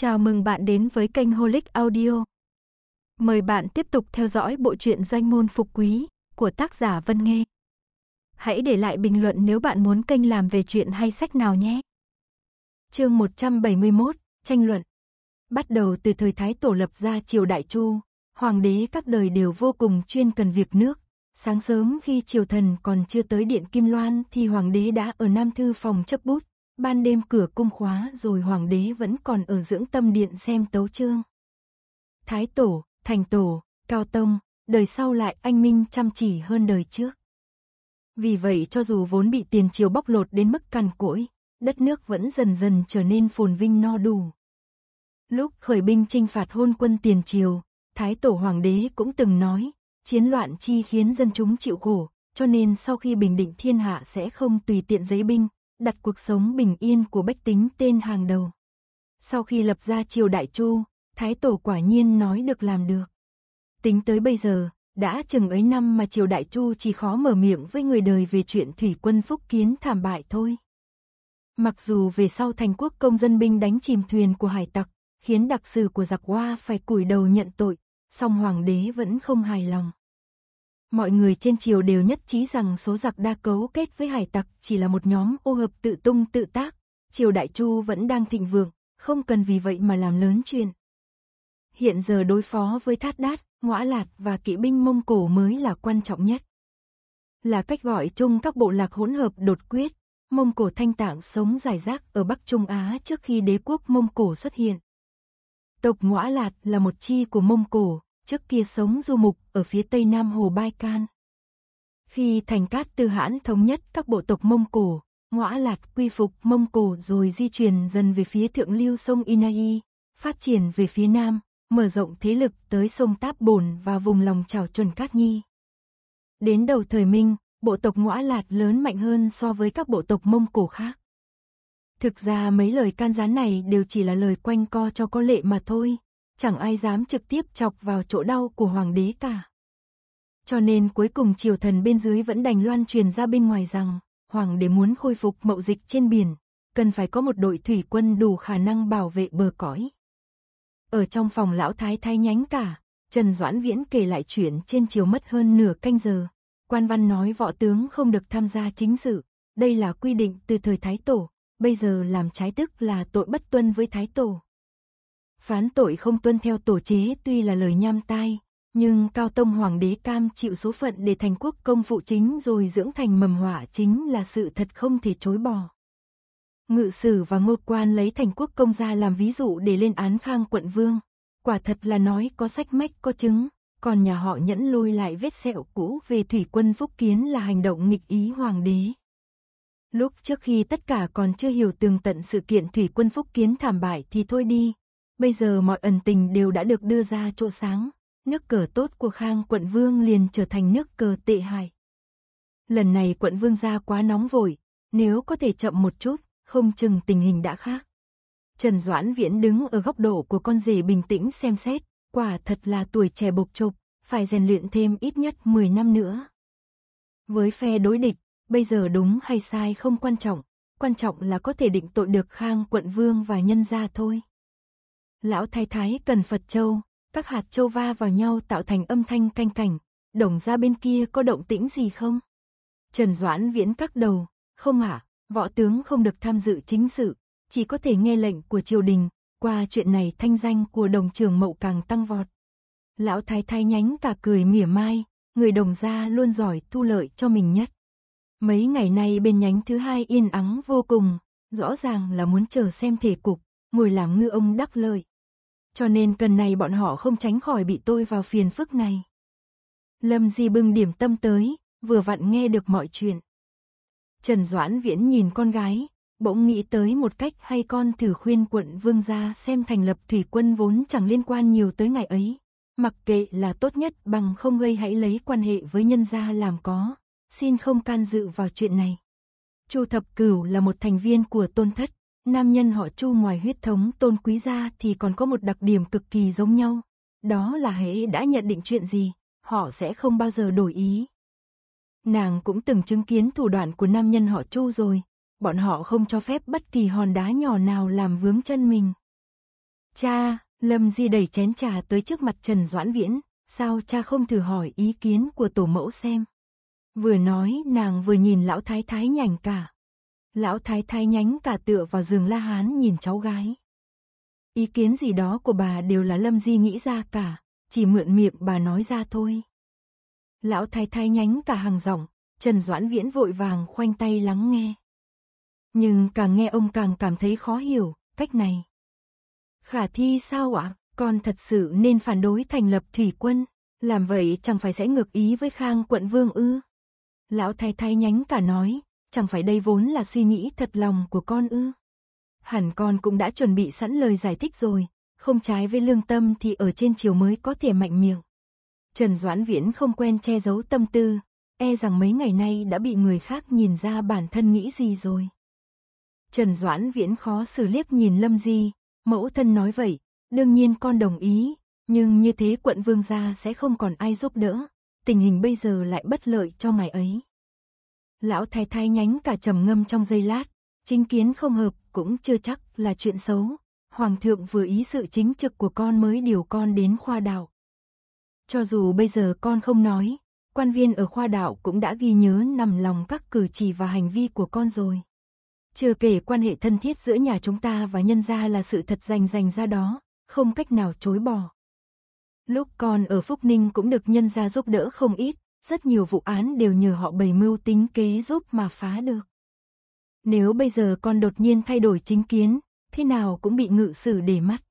Chào mừng bạn đến với kênh Holic Audio. Mời bạn tiếp tục theo dõi bộ truyện Doanh môn phục quý của tác giả Vân Nghê. Hãy để lại bình luận nếu bạn muốn kênh làm về chuyện hay sách nào nhé. Chương 171: Tranh luận. Bắt đầu từ thời Thái Tổ lập ra triều Đại Chu, hoàng đế các đời đều vô cùng chuyên cần việc nước. Sáng sớm khi triều thần còn chưa tới điện Kim Loan thì hoàng đế đã ở Nam Thư phòng chấp bút, ban đêm cửa cung khóa rồi hoàng đế vẫn còn ở dưỡng tâm điện xem tấu chương. Thái tổ, thành tổ, cao tông, đời sau lại anh minh chăm chỉ hơn đời trước. Vì vậy cho dù vốn bị tiền triều bóc lột đến mức cằn cỗi, đất nước vẫn dần dần trở nên phồn vinh no đủ. Lúc khởi binh chinh phạt hôn quân tiền triều, Thái tổ hoàng đế cũng từng nói, chiến loạn chi khiến dân chúng chịu khổ, cho nên sau khi bình định thiên hạ sẽ không tùy tiện giấy binh, đặt cuộc sống bình yên của bách tính tên hàng đầu. Sau khi lập ra triều Đại Chu, Thái Tổ quả nhiên nói được làm được. Tính tới bây giờ, đã chừng ấy năm mà triều Đại Chu chỉ khó mở miệng với người đời về chuyện thủy quân phúc kiến thảm bại thôi. Mặc dù về sau thành quốc công dân binh đánh chìm thuyền của hải tặc, khiến đặc sử của giặc hoa phải củi đầu nhận tội, song hoàng đế vẫn không hài lòng mọi người trên triều đều nhất trí rằng số giặc đa cấu kết với hải tặc chỉ là một nhóm ô hợp tự tung tự tác. Triều Đại Chu vẫn đang thịnh vượng, không cần vì vậy mà làm lớn chuyện. Hiện giờ đối phó với Thát Đát, Ngõa Lạt và kỵ binh Mông Cổ mới là quan trọng nhất. Là cách gọi chung các bộ lạc hỗn hợp đột quyết, Mông Cổ Thanh Tạng sống dài rác ở Bắc Trung Á trước khi đế quốc Mông Cổ xuất hiện. Tộc Ngõa Lạt là một chi của Mông Cổ, trước kia sống du mục ở phía tây nam hồ Bai Can. Khi thành cát tư hãn thống nhất các bộ tộc Mông Cổ, ngõa lạt quy phục Mông Cổ rồi di chuyển dần về phía thượng lưu sông Inai, phát triển về phía nam, mở rộng thế lực tới sông Táp Bồn và vùng lòng trào chuẩn Cát Nhi. Đến đầu thời Minh, bộ tộc ngõa lạt lớn mạnh hơn so với các bộ tộc Mông Cổ khác. Thực ra mấy lời can gián này đều chỉ là lời quanh co cho có lệ mà thôi, chẳng ai dám trực tiếp chọc vào chỗ đau của hoàng đế cả. Cho nên cuối cùng triều thần bên dưới vẫn đành loan truyền ra bên ngoài rằng, hoàng đế muốn khôi phục mậu dịch trên biển, cần phải có một đội thủy quân đủ khả năng bảo vệ bờ cõi. Ở trong phòng lão thái thái nhánh cả, Trần Doãn Viễn kể lại chuyện trên chiều mất hơn nửa canh giờ. Quan văn nói võ tướng không được tham gia chính sự, đây là quy định từ thời Thái Tổ, bây giờ làm trái tức là tội bất tuân với Thái Tổ. Phán tội không tuân theo tổ chế tuy là lời nham tai, nhưng Cao Tông Hoàng đế cam chịu số phận để thành quốc công vụ chính rồi dưỡng thành mầm họa chính là sự thật không thể chối bỏ. Ngự sử và ngô quan lấy thành quốc công ra làm ví dụ để lên án khang quận vương. Quả thật là nói có sách mách có chứng, còn nhà họ nhẫn lôi lại vết sẹo cũ về thủy quân phúc kiến là hành động nghịch ý hoàng đế. Lúc trước khi tất cả còn chưa hiểu tường tận sự kiện thủy quân phúc kiến thảm bại thì thôi đi, Bây giờ mọi ẩn tình đều đã được đưa ra chỗ sáng, nước cờ tốt của Khang quận vương liền trở thành nước cờ tệ hại. Lần này quận vương ra quá nóng vội, nếu có thể chậm một chút, không chừng tình hình đã khác. Trần Doãn Viễn đứng ở góc độ của con rể bình tĩnh xem xét, quả thật là tuổi trẻ bộc trục, phải rèn luyện thêm ít nhất 10 năm nữa. Với phe đối địch, bây giờ đúng hay sai không quan trọng, quan trọng là có thể định tội được Khang quận vương và nhân gia thôi lão thái thái cần Phật châu, các hạt châu va vào nhau tạo thành âm thanh canh cảnh, đồng ra bên kia có động tĩnh gì không? Trần Doãn Viễn các đầu, không hả, võ tướng không được tham dự chính sự, chỉ có thể nghe lệnh của triều đình, qua chuyện này thanh danh của đồng trường mậu càng tăng vọt. Lão thái thái nhánh cả cười mỉa mai, người đồng gia luôn giỏi thu lợi cho mình nhất. Mấy ngày nay bên nhánh thứ hai yên ắng vô cùng, rõ ràng là muốn chờ xem thể cục, ngồi làm ngư ông đắc lợi. Cho nên cần này bọn họ không tránh khỏi bị tôi vào phiền phức này. Lâm Di bưng điểm tâm tới, vừa vặn nghe được mọi chuyện. Trần Doãn Viễn nhìn con gái, bỗng nghĩ tới một cách hay con thử khuyên quận vương gia xem thành lập thủy quân vốn chẳng liên quan nhiều tới ngày ấy. Mặc kệ là tốt nhất bằng không gây hãy lấy quan hệ với nhân gia làm có, xin không can dự vào chuyện này. Chu Thập Cửu là một thành viên của tôn thất, nam nhân họ Chu ngoài huyết thống tôn quý ra thì còn có một đặc điểm cực kỳ giống nhau. Đó là hễ đã nhận định chuyện gì, họ sẽ không bao giờ đổi ý. Nàng cũng từng chứng kiến thủ đoạn của nam nhân họ Chu rồi, bọn họ không cho phép bất kỳ hòn đá nhỏ nào làm vướng chân mình. Cha, Lâm Di đẩy chén trà tới trước mặt Trần Doãn Viễn, sao cha không thử hỏi ý kiến của tổ mẫu xem. Vừa nói nàng vừa nhìn lão thái thái nhành cả lão thái thái nhánh cả tựa vào giường La Hán nhìn cháu gái. Ý kiến gì đó của bà đều là Lâm Di nghĩ ra cả, chỉ mượn miệng bà nói ra thôi. Lão thái thái nhánh cả hàng giọng, Trần Doãn Viễn vội vàng khoanh tay lắng nghe. Nhưng càng nghe ông càng cảm thấy khó hiểu, cách này. Khả thi sao ạ, con thật sự nên phản đối thành lập thủy quân, làm vậy chẳng phải sẽ ngược ý với khang quận vương ư. Lão thái thái nhánh cả nói, chẳng phải đây vốn là suy nghĩ thật lòng của con ư. Hẳn con cũng đã chuẩn bị sẵn lời giải thích rồi, không trái với lương tâm thì ở trên chiều mới có thể mạnh miệng. Trần Doãn Viễn không quen che giấu tâm tư, e rằng mấy ngày nay đã bị người khác nhìn ra bản thân nghĩ gì rồi. Trần Doãn Viễn khó xử liếc nhìn Lâm Di, mẫu thân nói vậy, đương nhiên con đồng ý, nhưng như thế quận vương gia sẽ không còn ai giúp đỡ, tình hình bây giờ lại bất lợi cho ngài ấy. Lão thái thái nhánh cả trầm ngâm trong giây lát, chính kiến không hợp cũng chưa chắc là chuyện xấu. Hoàng thượng vừa ý sự chính trực của con mới điều con đến khoa đạo. Cho dù bây giờ con không nói, quan viên ở khoa đạo cũng đã ghi nhớ nằm lòng các cử chỉ và hành vi của con rồi. Chưa kể quan hệ thân thiết giữa nhà chúng ta và nhân gia là sự thật rành rành ra đó, không cách nào chối bỏ. Lúc con ở Phúc Ninh cũng được nhân gia giúp đỡ không ít, rất nhiều vụ án đều nhờ họ bày mưu tính kế giúp mà phá được. Nếu bây giờ con đột nhiên thay đổi chính kiến, thế nào cũng bị ngự sử để mắt.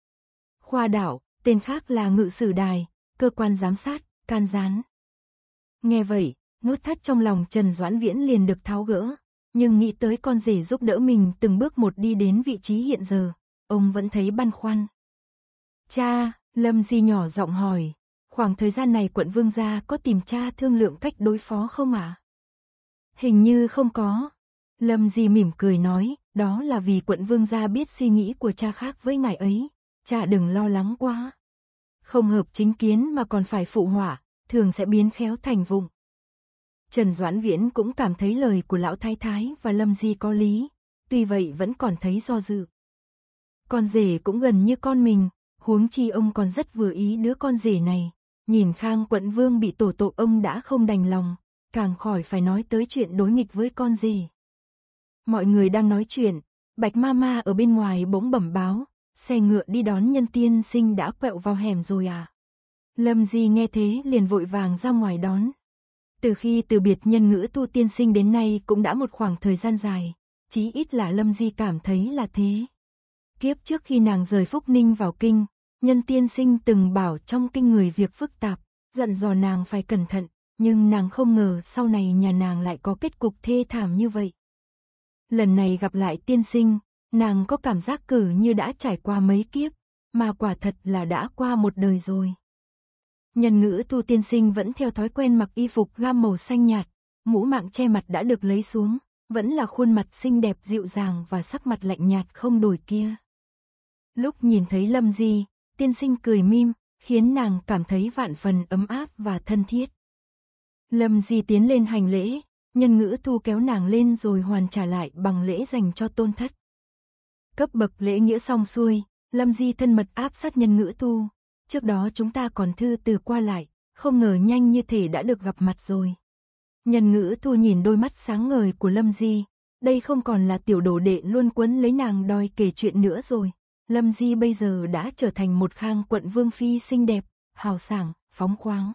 Khoa đảo, tên khác là ngự sử đài, cơ quan giám sát, can gián. Nghe vậy, nút thắt trong lòng Trần Doãn Viễn liền được tháo gỡ, nhưng nghĩ tới con rể giúp đỡ mình từng bước một đi đến vị trí hiện giờ, ông vẫn thấy băn khoăn. Cha, Lâm Di nhỏ giọng hỏi, Khoảng thời gian này quận Vương gia có tìm cha thương lượng cách đối phó không ạ? À? Hình như không có. Lâm Di mỉm cười nói, đó là vì quận Vương gia biết suy nghĩ của cha khác với ngài ấy. Cha đừng lo lắng quá. Không hợp chính kiến mà còn phải phụ hỏa, thường sẽ biến khéo thành vụng. Trần Doãn Viễn cũng cảm thấy lời của lão thái thái và Lâm Di có lý, tuy vậy vẫn còn thấy do dự. Con rể cũng gần như con mình, huống chi ông còn rất vừa ý đứa con rể này. Nhìn Khang quận vương bị tổ tộ ông đã không đành lòng, càng khỏi phải nói tới chuyện đối nghịch với con gì. Mọi người đang nói chuyện, Bạch ma ma ở bên ngoài bỗng bẩm báo, xe ngựa đi đón nhân tiên sinh đã quẹo vào hẻm rồi à. Lâm Di nghe thế liền vội vàng ra ngoài đón. Từ khi từ biệt nhân ngữ tu tiên sinh đến nay cũng đã một khoảng thời gian dài, chí ít là Lâm Di cảm thấy là thế. Kiếp trước khi nàng rời Phúc Ninh vào kinh, Nhân tiên sinh từng bảo trong kinh người việc phức tạp, dặn dò nàng phải cẩn thận, nhưng nàng không ngờ sau này nhà nàng lại có kết cục thê thảm như vậy. Lần này gặp lại tiên sinh, nàng có cảm giác cử như đã trải qua mấy kiếp, mà quả thật là đã qua một đời rồi. Nhân ngữ thu tiên sinh vẫn theo thói quen mặc y phục gam màu xanh nhạt, mũ mạng che mặt đã được lấy xuống, vẫn là khuôn mặt xinh đẹp dịu dàng và sắc mặt lạnh nhạt không đổi kia. Lúc nhìn thấy Lâm Di, tiên sinh cười mim, khiến nàng cảm thấy vạn phần ấm áp và thân thiết. Lâm Di tiến lên hành lễ, nhân ngữ thu kéo nàng lên rồi hoàn trả lại bằng lễ dành cho tôn thất. Cấp bậc lễ nghĩa xong xuôi, Lâm Di thân mật áp sát nhân ngữ thu, trước đó chúng ta còn thư từ qua lại, không ngờ nhanh như thể đã được gặp mặt rồi. Nhân ngữ thu nhìn đôi mắt sáng ngời của Lâm Di, đây không còn là tiểu đồ đệ luôn quấn lấy nàng đòi kể chuyện nữa rồi, Lâm Di bây giờ đã trở thành một khang quận vương phi xinh đẹp, hào sảng, phóng khoáng.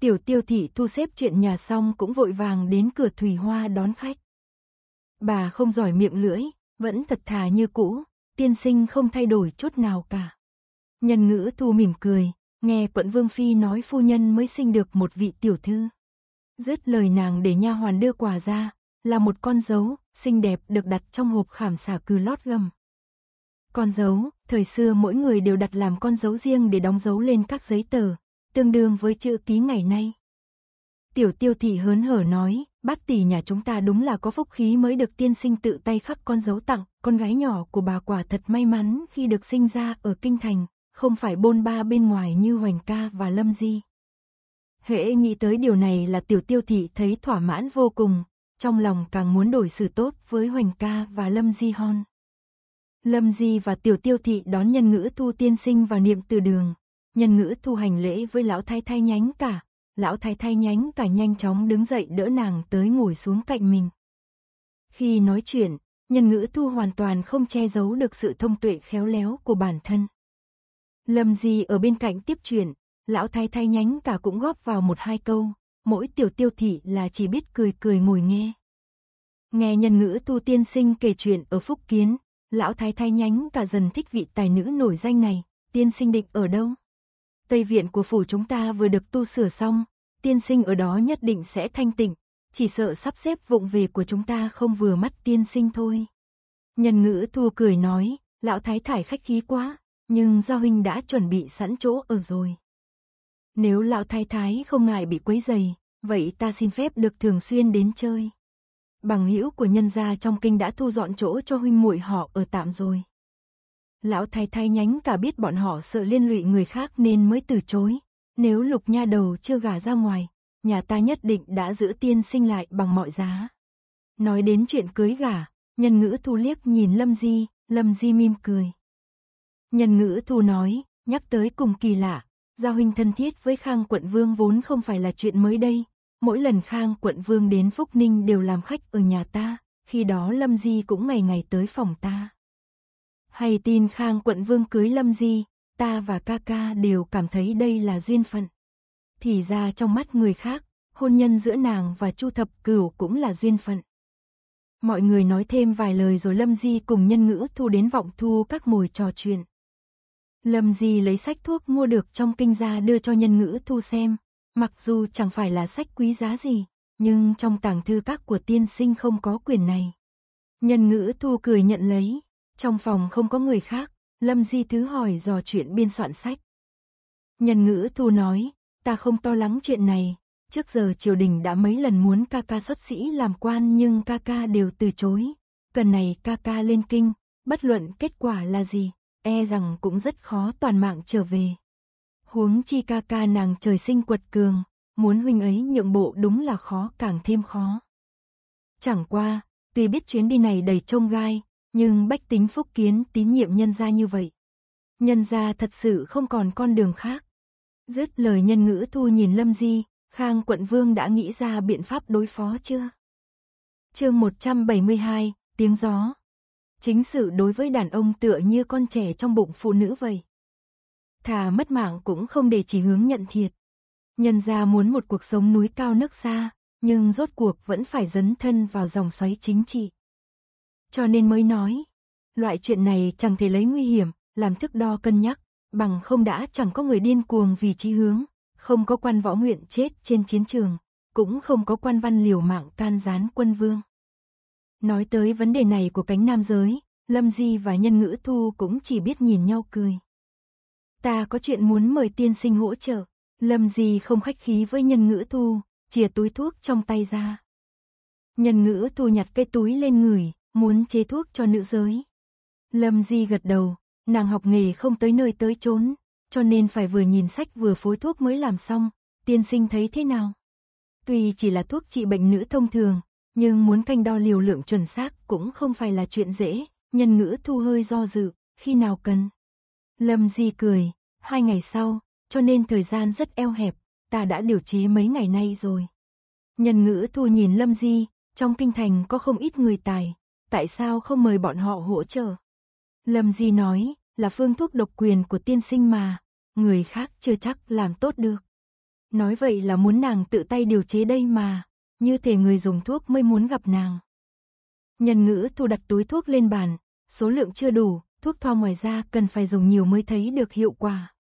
Tiểu tiêu thị thu xếp chuyện nhà xong cũng vội vàng đến cửa Thủy Hoa đón khách. Bà không giỏi miệng lưỡi, vẫn thật thà như cũ, tiên sinh không thay đổi chút nào cả. Nhân ngữ thu mỉm cười, nghe quận Vương Phi nói phu nhân mới sinh được một vị tiểu thư. Dứt lời nàng để nha hoàn đưa quà ra, là một con dấu, xinh đẹp được đặt trong hộp khảm xả cừ lót gầm. Con dấu, thời xưa mỗi người đều đặt làm con dấu riêng để đóng dấu lên các giấy tờ, tương đương với chữ ký ngày nay. Tiểu tiêu thị hớn hở nói, bát tỷ nhà chúng ta đúng là có phúc khí mới được tiên sinh tự tay khắc con dấu tặng, con gái nhỏ của bà quả thật may mắn khi được sinh ra ở Kinh Thành, không phải bôn ba bên ngoài như Hoành Ca và Lâm Di. Hễ nghĩ tới điều này là tiểu tiêu thị thấy thỏa mãn vô cùng, trong lòng càng muốn đổi xử tốt với Hoành Ca và Lâm Di Hon. Lâm Di và Tiểu Tiêu Thị đón nhân ngữ thu tiên sinh vào niệm từ đường. Nhân ngữ thu hành lễ với lão thái thái nhánh cả. Lão thái thái nhánh cả nhanh chóng đứng dậy đỡ nàng tới ngồi xuống cạnh mình. Khi nói chuyện, nhân ngữ thu hoàn toàn không che giấu được sự thông tuệ khéo léo của bản thân. Lâm Di ở bên cạnh tiếp chuyện, lão thái thái nhánh cả cũng góp vào một hai câu, mỗi tiểu tiêu thị là chỉ biết cười cười ngồi nghe. Nghe nhân ngữ Thu tiên sinh kể chuyện ở Phúc Kiến, lão thái thái nhánh cả dần thích vị tài nữ nổi danh này, tiên sinh định ở đâu? Tây viện của phủ chúng ta vừa được tu sửa xong, tiên sinh ở đó nhất định sẽ thanh tịnh, chỉ sợ sắp xếp vụng về của chúng ta không vừa mắt tiên sinh thôi. Nhân ngữ thua cười nói, lão thái thải khách khí quá, nhưng do huynh đã chuẩn bị sẵn chỗ ở rồi. Nếu lão thái thái không ngại bị quấy dày, vậy ta xin phép được thường xuyên đến chơi bằng hữu của nhân gia trong kinh đã thu dọn chỗ cho huynh muội họ ở tạm rồi. Lão thái thay nhánh cả biết bọn họ sợ liên lụy người khác nên mới từ chối. Nếu lục nha đầu chưa gả ra ngoài, nhà ta nhất định đã giữ tiên sinh lại bằng mọi giá. Nói đến chuyện cưới gả, nhân ngữ thu liếc nhìn Lâm Di, Lâm Di mim cười. Nhân ngữ thu nói, nhắc tới cùng kỳ lạ, giao huynh thân thiết với Khang quận vương vốn không phải là chuyện mới đây, mỗi lần Khang quận vương đến Phúc Ninh đều làm khách ở nhà ta, khi đó Lâm Di cũng ngày ngày tới phòng ta. Hay tin Khang quận vương cưới Lâm Di, ta và ca ca đều cảm thấy đây là duyên phận. Thì ra trong mắt người khác, hôn nhân giữa nàng và Chu Thập Cửu cũng là duyên phận. Mọi người nói thêm vài lời rồi Lâm Di cùng nhân ngữ thu đến vọng thu các mồi trò chuyện. Lâm Di lấy sách thuốc mua được trong kinh ra đưa cho nhân ngữ thu xem, Mặc dù chẳng phải là sách quý giá gì, nhưng trong tàng thư các của tiên sinh không có quyền này. Nhân ngữ thu cười nhận lấy, trong phòng không có người khác, Lâm Di Thứ hỏi dò chuyện biên soạn sách. Nhân ngữ thu nói, ta không to lắng chuyện này, trước giờ triều đình đã mấy lần muốn ca ca xuất sĩ làm quan nhưng ca ca đều từ chối, cần này ca ca lên kinh, bất luận kết quả là gì, e rằng cũng rất khó toàn mạng trở về. Huống chi ca ca nàng trời sinh quật cường, muốn huynh ấy nhượng bộ đúng là khó càng thêm khó. Chẳng qua, tuy biết chuyến đi này đầy trông gai, nhưng bách tính phúc kiến tín nhiệm nhân gia như vậy. Nhân gia thật sự không còn con đường khác. Dứt lời nhân ngữ thu nhìn Lâm Di, Khang quận vương đã nghĩ ra biện pháp đối phó chưa? chương 172, tiếng gió. Chính sự đối với đàn ông tựa như con trẻ trong bụng phụ nữ vậy thà mất mạng cũng không để chỉ hướng nhận thiệt. Nhân ra muốn một cuộc sống núi cao nước xa, nhưng rốt cuộc vẫn phải dấn thân vào dòng xoáy chính trị. Cho nên mới nói, loại chuyện này chẳng thể lấy nguy hiểm, làm thước đo cân nhắc, bằng không đã chẳng có người điên cuồng vì chí hướng, không có quan võ nguyện chết trên chiến trường, cũng không có quan văn liều mạng can gián quân vương. Nói tới vấn đề này của cánh nam giới, Lâm Di và Nhân Ngữ Thu cũng chỉ biết nhìn nhau cười ta có chuyện muốn mời tiên sinh hỗ trợ. Lâm gì không khách khí với nhân ngữ thu, chìa túi thuốc trong tay ra. Nhân ngữ thu nhặt cái túi lên người, muốn chế thuốc cho nữ giới. Lâm Di gật đầu, nàng học nghề không tới nơi tới chốn, cho nên phải vừa nhìn sách vừa phối thuốc mới làm xong, tiên sinh thấy thế nào? Tuy chỉ là thuốc trị bệnh nữ thông thường, nhưng muốn canh đo liều lượng chuẩn xác cũng không phải là chuyện dễ, nhân ngữ thu hơi do dự, khi nào cần. Lâm Di cười, hai ngày sau, cho nên thời gian rất eo hẹp, ta đã điều chế mấy ngày nay rồi. Nhân ngữ thu nhìn Lâm Di, trong kinh thành có không ít người tài, tại sao không mời bọn họ hỗ trợ? Lâm Di nói, là phương thuốc độc quyền của tiên sinh mà, người khác chưa chắc làm tốt được. Nói vậy là muốn nàng tự tay điều chế đây mà, như thể người dùng thuốc mới muốn gặp nàng. Nhân ngữ thu đặt túi thuốc lên bàn, số lượng chưa đủ, thuốc thoa ngoài ra cần phải dùng nhiều mới thấy được hiệu quả.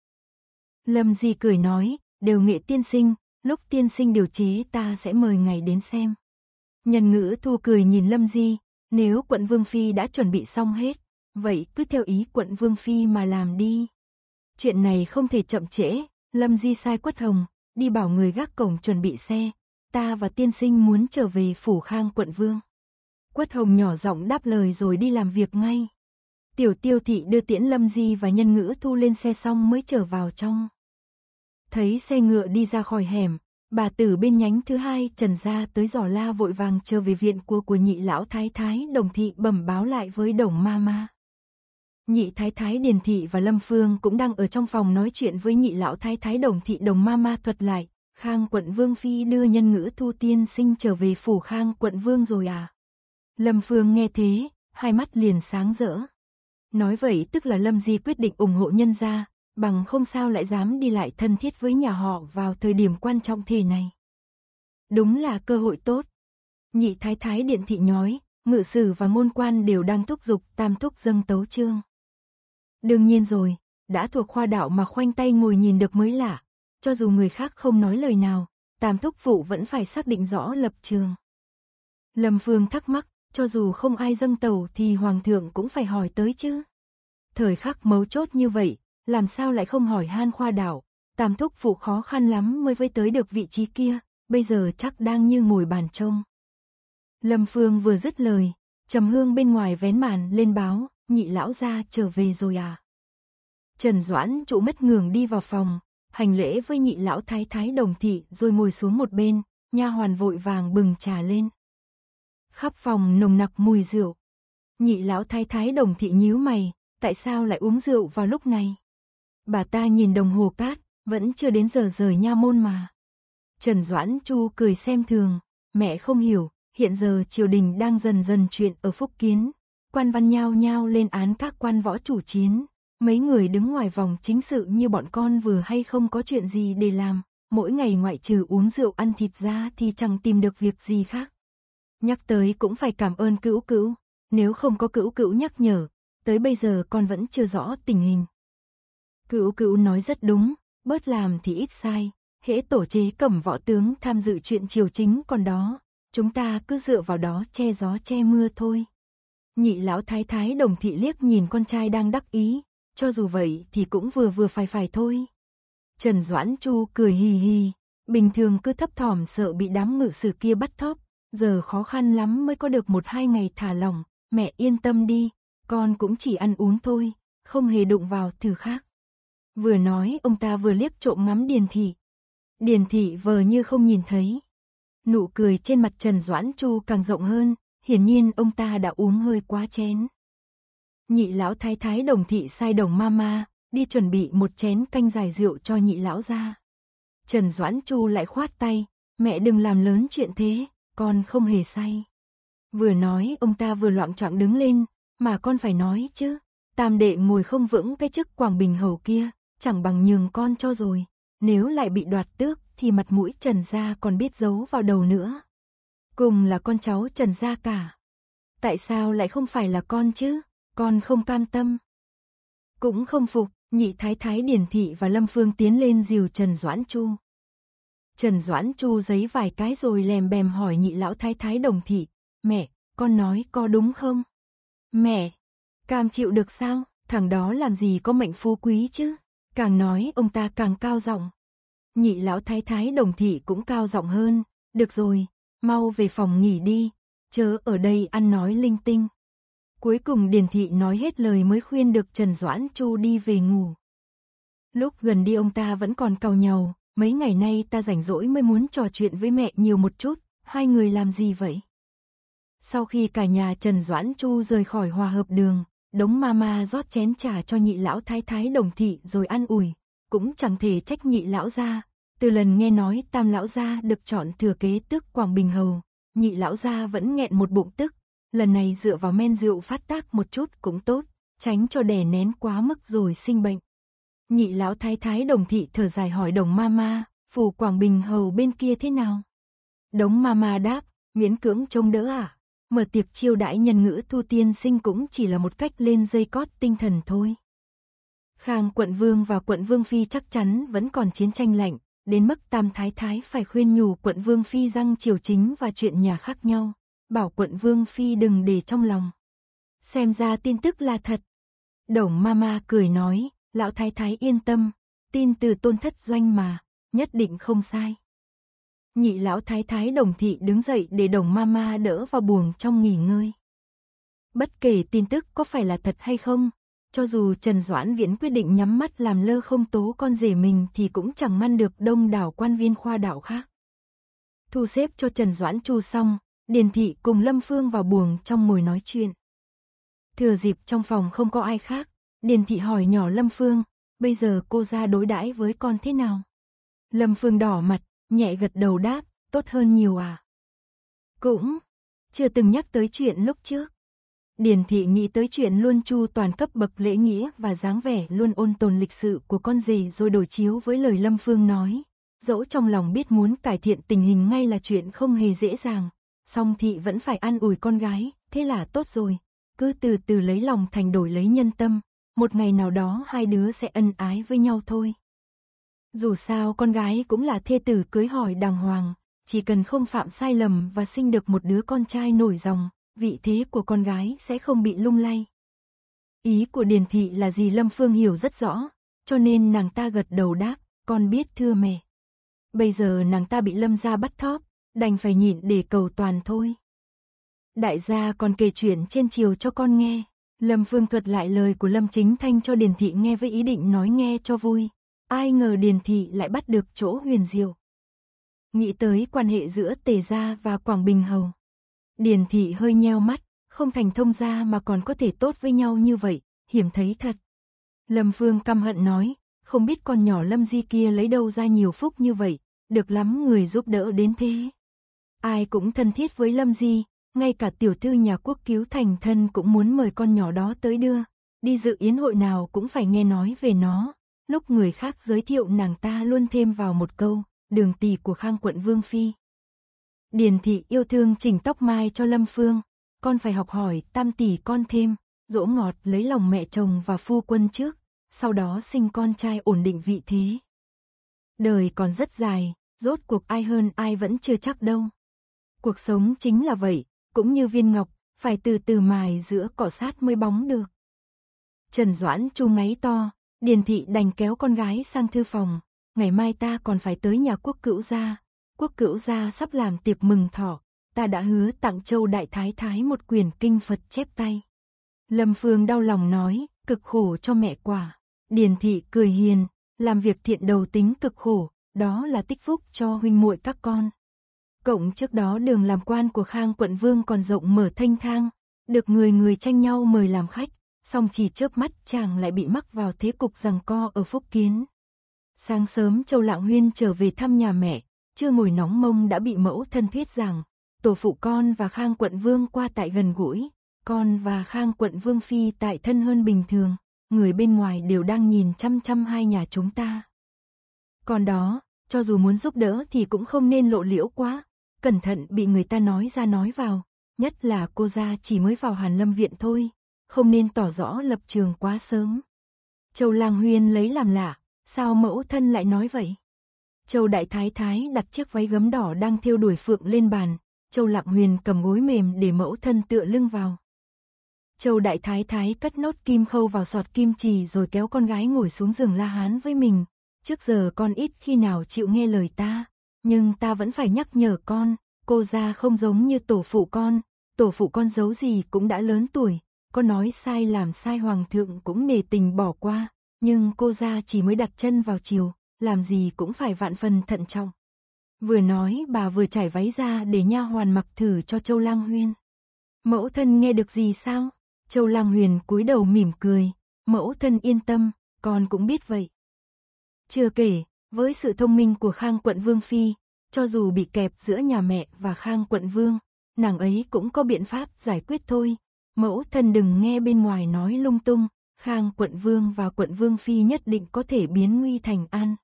Lâm Di cười nói, đều nghệ tiên sinh, lúc tiên sinh điều chế ta sẽ mời ngày đến xem. Nhân ngữ thu cười nhìn Lâm Di, nếu quận Vương Phi đã chuẩn bị xong hết, vậy cứ theo ý quận Vương Phi mà làm đi. Chuyện này không thể chậm trễ, Lâm Di sai quất hồng, đi bảo người gác cổng chuẩn bị xe, ta và tiên sinh muốn trở về phủ khang quận Vương. Quất hồng nhỏ giọng đáp lời rồi đi làm việc ngay. Tiểu tiêu thị đưa tiễn lâm di và nhân ngữ thu lên xe xong mới trở vào trong. Thấy xe ngựa đi ra khỏi hẻm, bà tử bên nhánh thứ hai trần ra tới giỏ la vội vàng trở về viện cua của nhị lão thái thái đồng thị bẩm báo lại với đồng ma ma. Nhị thái thái Điền Thị và Lâm Phương cũng đang ở trong phòng nói chuyện với nhị lão thái thái đồng thị đồng ma ma thuật lại. Khang quận Vương Phi đưa nhân ngữ thu tiên sinh trở về phủ Khang quận Vương rồi à? Lâm Phương nghe thế, hai mắt liền sáng rỡ. Nói vậy tức là Lâm Di quyết định ủng hộ nhân gia, bằng không sao lại dám đi lại thân thiết với nhà họ vào thời điểm quan trọng thế này. Đúng là cơ hội tốt. Nhị thái thái điện thị nhói, ngự sử và môn quan đều đang thúc giục tam thúc dâng tấu chương. Đương nhiên rồi, đã thuộc khoa đạo mà khoanh tay ngồi nhìn được mới lạ, cho dù người khác không nói lời nào, tam thúc phụ vẫn phải xác định rõ lập trường. Lâm vương thắc mắc, cho dù không ai dâng tàu thì hoàng thượng cũng phải hỏi tới chứ. Thời khắc mấu chốt như vậy, làm sao lại không hỏi han khoa đảo, tam thúc phụ khó khăn lắm mới với tới được vị trí kia, bây giờ chắc đang như ngồi bàn trông. Lâm Phương vừa dứt lời, Trầm Hương bên ngoài vén màn lên báo, nhị lão ra trở về rồi à. Trần Doãn trụ mất ngường đi vào phòng, hành lễ với nhị lão thái thái đồng thị rồi ngồi xuống một bên, nha hoàn vội vàng bừng trà lên khắp phòng nồng nặc mùi rượu. Nhị lão thái thái đồng thị nhíu mày, tại sao lại uống rượu vào lúc này? Bà ta nhìn đồng hồ cát, vẫn chưa đến giờ rời nha môn mà. Trần Doãn Chu cười xem thường, mẹ không hiểu, hiện giờ triều đình đang dần dần chuyện ở Phúc Kiến. Quan văn nhao nhao lên án các quan võ chủ chiến. Mấy người đứng ngoài vòng chính sự như bọn con vừa hay không có chuyện gì để làm. Mỗi ngày ngoại trừ uống rượu ăn thịt ra thì chẳng tìm được việc gì khác. Nhắc tới cũng phải cảm ơn cữu cữu, nếu không có cữu cữu nhắc nhở, tới bây giờ con vẫn chưa rõ tình hình. Cữu cữu nói rất đúng, bớt làm thì ít sai, hễ tổ chế cẩm võ tướng tham dự chuyện triều chính còn đó, chúng ta cứ dựa vào đó che gió che mưa thôi. Nhị lão thái thái đồng thị liếc nhìn con trai đang đắc ý, cho dù vậy thì cũng vừa vừa phải phải thôi. Trần Doãn Chu cười hì hì, bình thường cứ thấp thỏm sợ bị đám ngự sử kia bắt thóp, giờ khó khăn lắm mới có được một hai ngày thả lỏng, mẹ yên tâm đi, con cũng chỉ ăn uống thôi, không hề đụng vào thứ khác. Vừa nói ông ta vừa liếc trộm ngắm Điền Thị. Điền Thị vờ như không nhìn thấy. Nụ cười trên mặt Trần Doãn Chu càng rộng hơn, hiển nhiên ông ta đã uống hơi quá chén. Nhị lão thái thái đồng thị sai đồng mama, đi chuẩn bị một chén canh dài rượu cho nhị lão ra. Trần Doãn Chu lại khoát tay, mẹ đừng làm lớn chuyện thế, con không hề say. Vừa nói ông ta vừa loạn trọng đứng lên, mà con phải nói chứ. Tam đệ ngồi không vững cái chức Quảng Bình Hầu kia, chẳng bằng nhường con cho rồi. Nếu lại bị đoạt tước thì mặt mũi Trần Gia còn biết giấu vào đầu nữa. Cùng là con cháu Trần Gia cả. Tại sao lại không phải là con chứ? Con không cam tâm. Cũng không phục, nhị thái thái điển thị và Lâm Phương tiến lên dìu Trần Doãn Chu. Trần Doãn Chu giấy vài cái rồi lèm bèm hỏi nhị lão thái thái đồng thị, mẹ, con nói có đúng không? Mẹ, cam chịu được sao? Thằng đó làm gì có mệnh phú quý chứ? Càng nói ông ta càng cao giọng. Nhị lão thái thái đồng thị cũng cao giọng hơn. Được rồi, mau về phòng nghỉ đi, chớ ở đây ăn nói linh tinh. Cuối cùng Điền Thị nói hết lời mới khuyên được Trần Doãn Chu đi về ngủ. Lúc gần đi ông ta vẫn còn cau nhau, Mấy ngày nay ta rảnh rỗi mới muốn trò chuyện với mẹ nhiều một chút, hai người làm gì vậy? Sau khi cả nhà Trần Doãn Chu rời khỏi hòa hợp đường, đống mama rót chén trà cho nhị lão thái thái đồng thị rồi ăn ủi, cũng chẳng thể trách nhị lão gia. Từ lần nghe nói tam lão gia được chọn thừa kế tước Quảng Bình Hầu, nhị lão gia vẫn nghẹn một bụng tức, lần này dựa vào men rượu phát tác một chút cũng tốt, tránh cho đẻ nén quá mức rồi sinh bệnh. Nhị lão thái thái đồng thị thở dài hỏi đồng ma ma, phù Quảng Bình hầu bên kia thế nào? Đống ma ma đáp, miễn cưỡng trông đỡ à? Mở tiệc chiêu đãi nhân ngữ thu tiên sinh cũng chỉ là một cách lên dây cót tinh thần thôi. Khang quận vương và quận vương phi chắc chắn vẫn còn chiến tranh lạnh, đến mức tam thái thái phải khuyên nhủ quận vương phi răng triều chính và chuyện nhà khác nhau, bảo quận vương phi đừng để trong lòng. Xem ra tin tức là thật. Đồng mama cười nói, lão thái thái yên tâm, tin từ tôn thất doanh mà, nhất định không sai. Nhị lão thái thái đồng thị đứng dậy để đồng mama đỡ vào buồng trong nghỉ ngơi. Bất kể tin tức có phải là thật hay không, cho dù Trần Doãn Viễn quyết định nhắm mắt làm lơ không tố con rể mình thì cũng chẳng măn được đông đảo quan viên khoa đảo khác. Thu xếp cho Trần Doãn Chu xong, Điền Thị cùng Lâm Phương vào buồng trong mùi nói chuyện. Thừa dịp trong phòng không có ai khác, Điền thị hỏi nhỏ Lâm Phương, bây giờ cô ra đối đãi với con thế nào? Lâm Phương đỏ mặt, nhẹ gật đầu đáp, tốt hơn nhiều à? Cũng, chưa từng nhắc tới chuyện lúc trước. Điền thị nghĩ tới chuyện luôn chu toàn cấp bậc lễ nghĩa và dáng vẻ luôn ôn tồn lịch sự của con gì rồi đổi chiếu với lời Lâm Phương nói. Dẫu trong lòng biết muốn cải thiện tình hình ngay là chuyện không hề dễ dàng, song thị vẫn phải an ủi con gái, thế là tốt rồi, cứ từ từ lấy lòng thành đổi lấy nhân tâm, một ngày nào đó hai đứa sẽ ân ái với nhau thôi. Dù sao con gái cũng là thê tử cưới hỏi đàng hoàng, chỉ cần không phạm sai lầm và sinh được một đứa con trai nổi dòng, vị thế của con gái sẽ không bị lung lay. Ý của Điền Thị là gì Lâm Phương hiểu rất rõ, cho nên nàng ta gật đầu đáp, con biết thưa mẹ. Bây giờ nàng ta bị Lâm gia bắt thóp, đành phải nhịn để cầu toàn thôi. Đại gia còn kể chuyện trên chiều cho con nghe. Lâm Phương thuật lại lời của Lâm Chính Thanh cho Điền Thị nghe với ý định nói nghe cho vui. Ai ngờ Điền Thị lại bắt được chỗ huyền diệu. Nghĩ tới quan hệ giữa Tề Gia và Quảng Bình Hầu. Điền Thị hơi nheo mắt, không thành thông gia mà còn có thể tốt với nhau như vậy, hiểm thấy thật. Lâm Phương căm hận nói, không biết con nhỏ Lâm Di kia lấy đâu ra nhiều phúc như vậy, được lắm người giúp đỡ đến thế. Ai cũng thân thiết với Lâm Di, ngay cả tiểu thư nhà quốc cứu thành thân cũng muốn mời con nhỏ đó tới đưa. Đi dự yến hội nào cũng phải nghe nói về nó. Lúc người khác giới thiệu nàng ta luôn thêm vào một câu, đường tỷ của khang quận Vương Phi. Điền thị yêu thương chỉnh tóc mai cho Lâm Phương, con phải học hỏi tam tỷ con thêm, dỗ ngọt lấy lòng mẹ chồng và phu quân trước, sau đó sinh con trai ổn định vị thế. Đời còn rất dài, rốt cuộc ai hơn ai vẫn chưa chắc đâu. Cuộc sống chính là vậy, cũng như viên ngọc, phải từ từ mài giữa cỏ sát mới bóng được. Trần Doãn chu ngáy to, Điền Thị đành kéo con gái sang thư phòng, ngày mai ta còn phải tới nhà quốc cữu gia, quốc cữu gia sắp làm tiệc mừng thọ, ta đã hứa tặng châu đại thái thái một quyển kinh Phật chép tay. Lâm Phương đau lòng nói, cực khổ cho mẹ quả. Điền Thị cười hiền, làm việc thiện đầu tính cực khổ, đó là tích phúc cho huynh muội các con. Cộng trước đó đường làm quan của Khang quận vương còn rộng mở thanh thang, được người người tranh nhau mời làm khách, song chỉ chớp mắt chàng lại bị mắc vào thế cục rằng co ở Phúc Kiến. Sáng sớm Châu Lạng Huyên trở về thăm nhà mẹ, chưa ngồi nóng mông đã bị mẫu thân thuyết rằng, tổ phụ con và Khang quận vương qua tại gần gũi, con và Khang quận vương phi tại thân hơn bình thường, người bên ngoài đều đang nhìn chăm chăm hai nhà chúng ta. Còn đó, cho dù muốn giúp đỡ thì cũng không nên lộ liễu quá, cẩn thận bị người ta nói ra nói vào, nhất là cô ra chỉ mới vào Hàn Lâm Viện thôi, không nên tỏ rõ lập trường quá sớm. Châu Lang Huyên lấy làm lạ, sao mẫu thân lại nói vậy? Châu Đại Thái Thái đặt chiếc váy gấm đỏ đang thiêu đuổi phượng lên bàn, Châu Lặng Huyền cầm gối mềm để mẫu thân tựa lưng vào. Châu Đại Thái Thái cất nốt kim khâu vào sọt kim trì rồi kéo con gái ngồi xuống giường la hán với mình. Trước giờ con ít khi nào chịu nghe lời ta, nhưng ta vẫn phải nhắc nhở con, cô ra không giống như tổ phụ con, tổ phụ con giấu gì cũng đã lớn tuổi, có nói sai làm sai hoàng thượng cũng nề tình bỏ qua, nhưng cô ra chỉ mới đặt chân vào chiều, làm gì cũng phải vạn phần thận trọng. Vừa nói bà vừa trải váy ra để nha hoàn mặc thử cho Châu Lang Huyên. Mẫu thân nghe được gì sao? Châu Lang Huyền cúi đầu mỉm cười, mẫu thân yên tâm, con cũng biết vậy. Chưa kể, với sự thông minh của Khang quận Vương Phi, cho dù bị kẹp giữa nhà mẹ và Khang quận Vương, nàng ấy cũng có biện pháp giải quyết thôi. Mẫu thân đừng nghe bên ngoài nói lung tung, Khang quận Vương và quận Vương Phi nhất định có thể biến nguy thành an.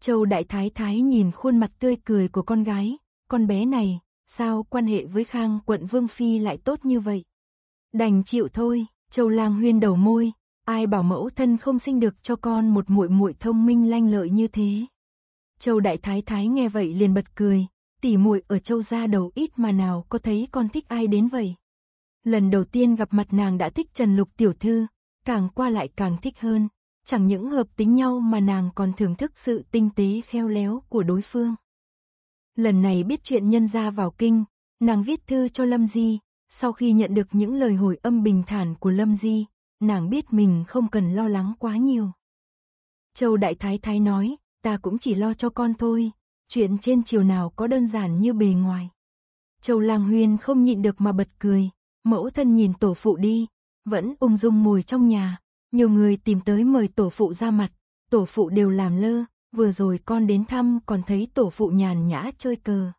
Châu Đại Thái Thái nhìn khuôn mặt tươi cười của con gái, con bé này, sao quan hệ với Khang quận Vương Phi lại tốt như vậy? Đành chịu thôi, Châu Lang huyên đầu môi, Ai bảo mẫu thân không sinh được cho con một muội muội thông minh lanh lợi như thế. Châu Đại Thái Thái nghe vậy liền bật cười, tỷ muội ở Châu gia đầu ít mà nào có thấy con thích ai đến vậy. Lần đầu tiên gặp mặt nàng đã thích Trần Lục tiểu thư, càng qua lại càng thích hơn, chẳng những hợp tính nhau mà nàng còn thưởng thức sự tinh tế khéo léo của đối phương. Lần này biết chuyện nhân gia vào kinh, nàng viết thư cho Lâm Di, sau khi nhận được những lời hồi âm bình thản của Lâm Di, nàng biết mình không cần lo lắng quá nhiều. Châu Đại Thái Thái nói, ta cũng chỉ lo cho con thôi, chuyện trên chiều nào có đơn giản như bề ngoài. Châu Lang Huyên không nhịn được mà bật cười, mẫu thân nhìn tổ phụ đi, vẫn ung dung mùi trong nhà, nhiều người tìm tới mời tổ phụ ra mặt, tổ phụ đều làm lơ, vừa rồi con đến thăm còn thấy tổ phụ nhàn nhã chơi cờ.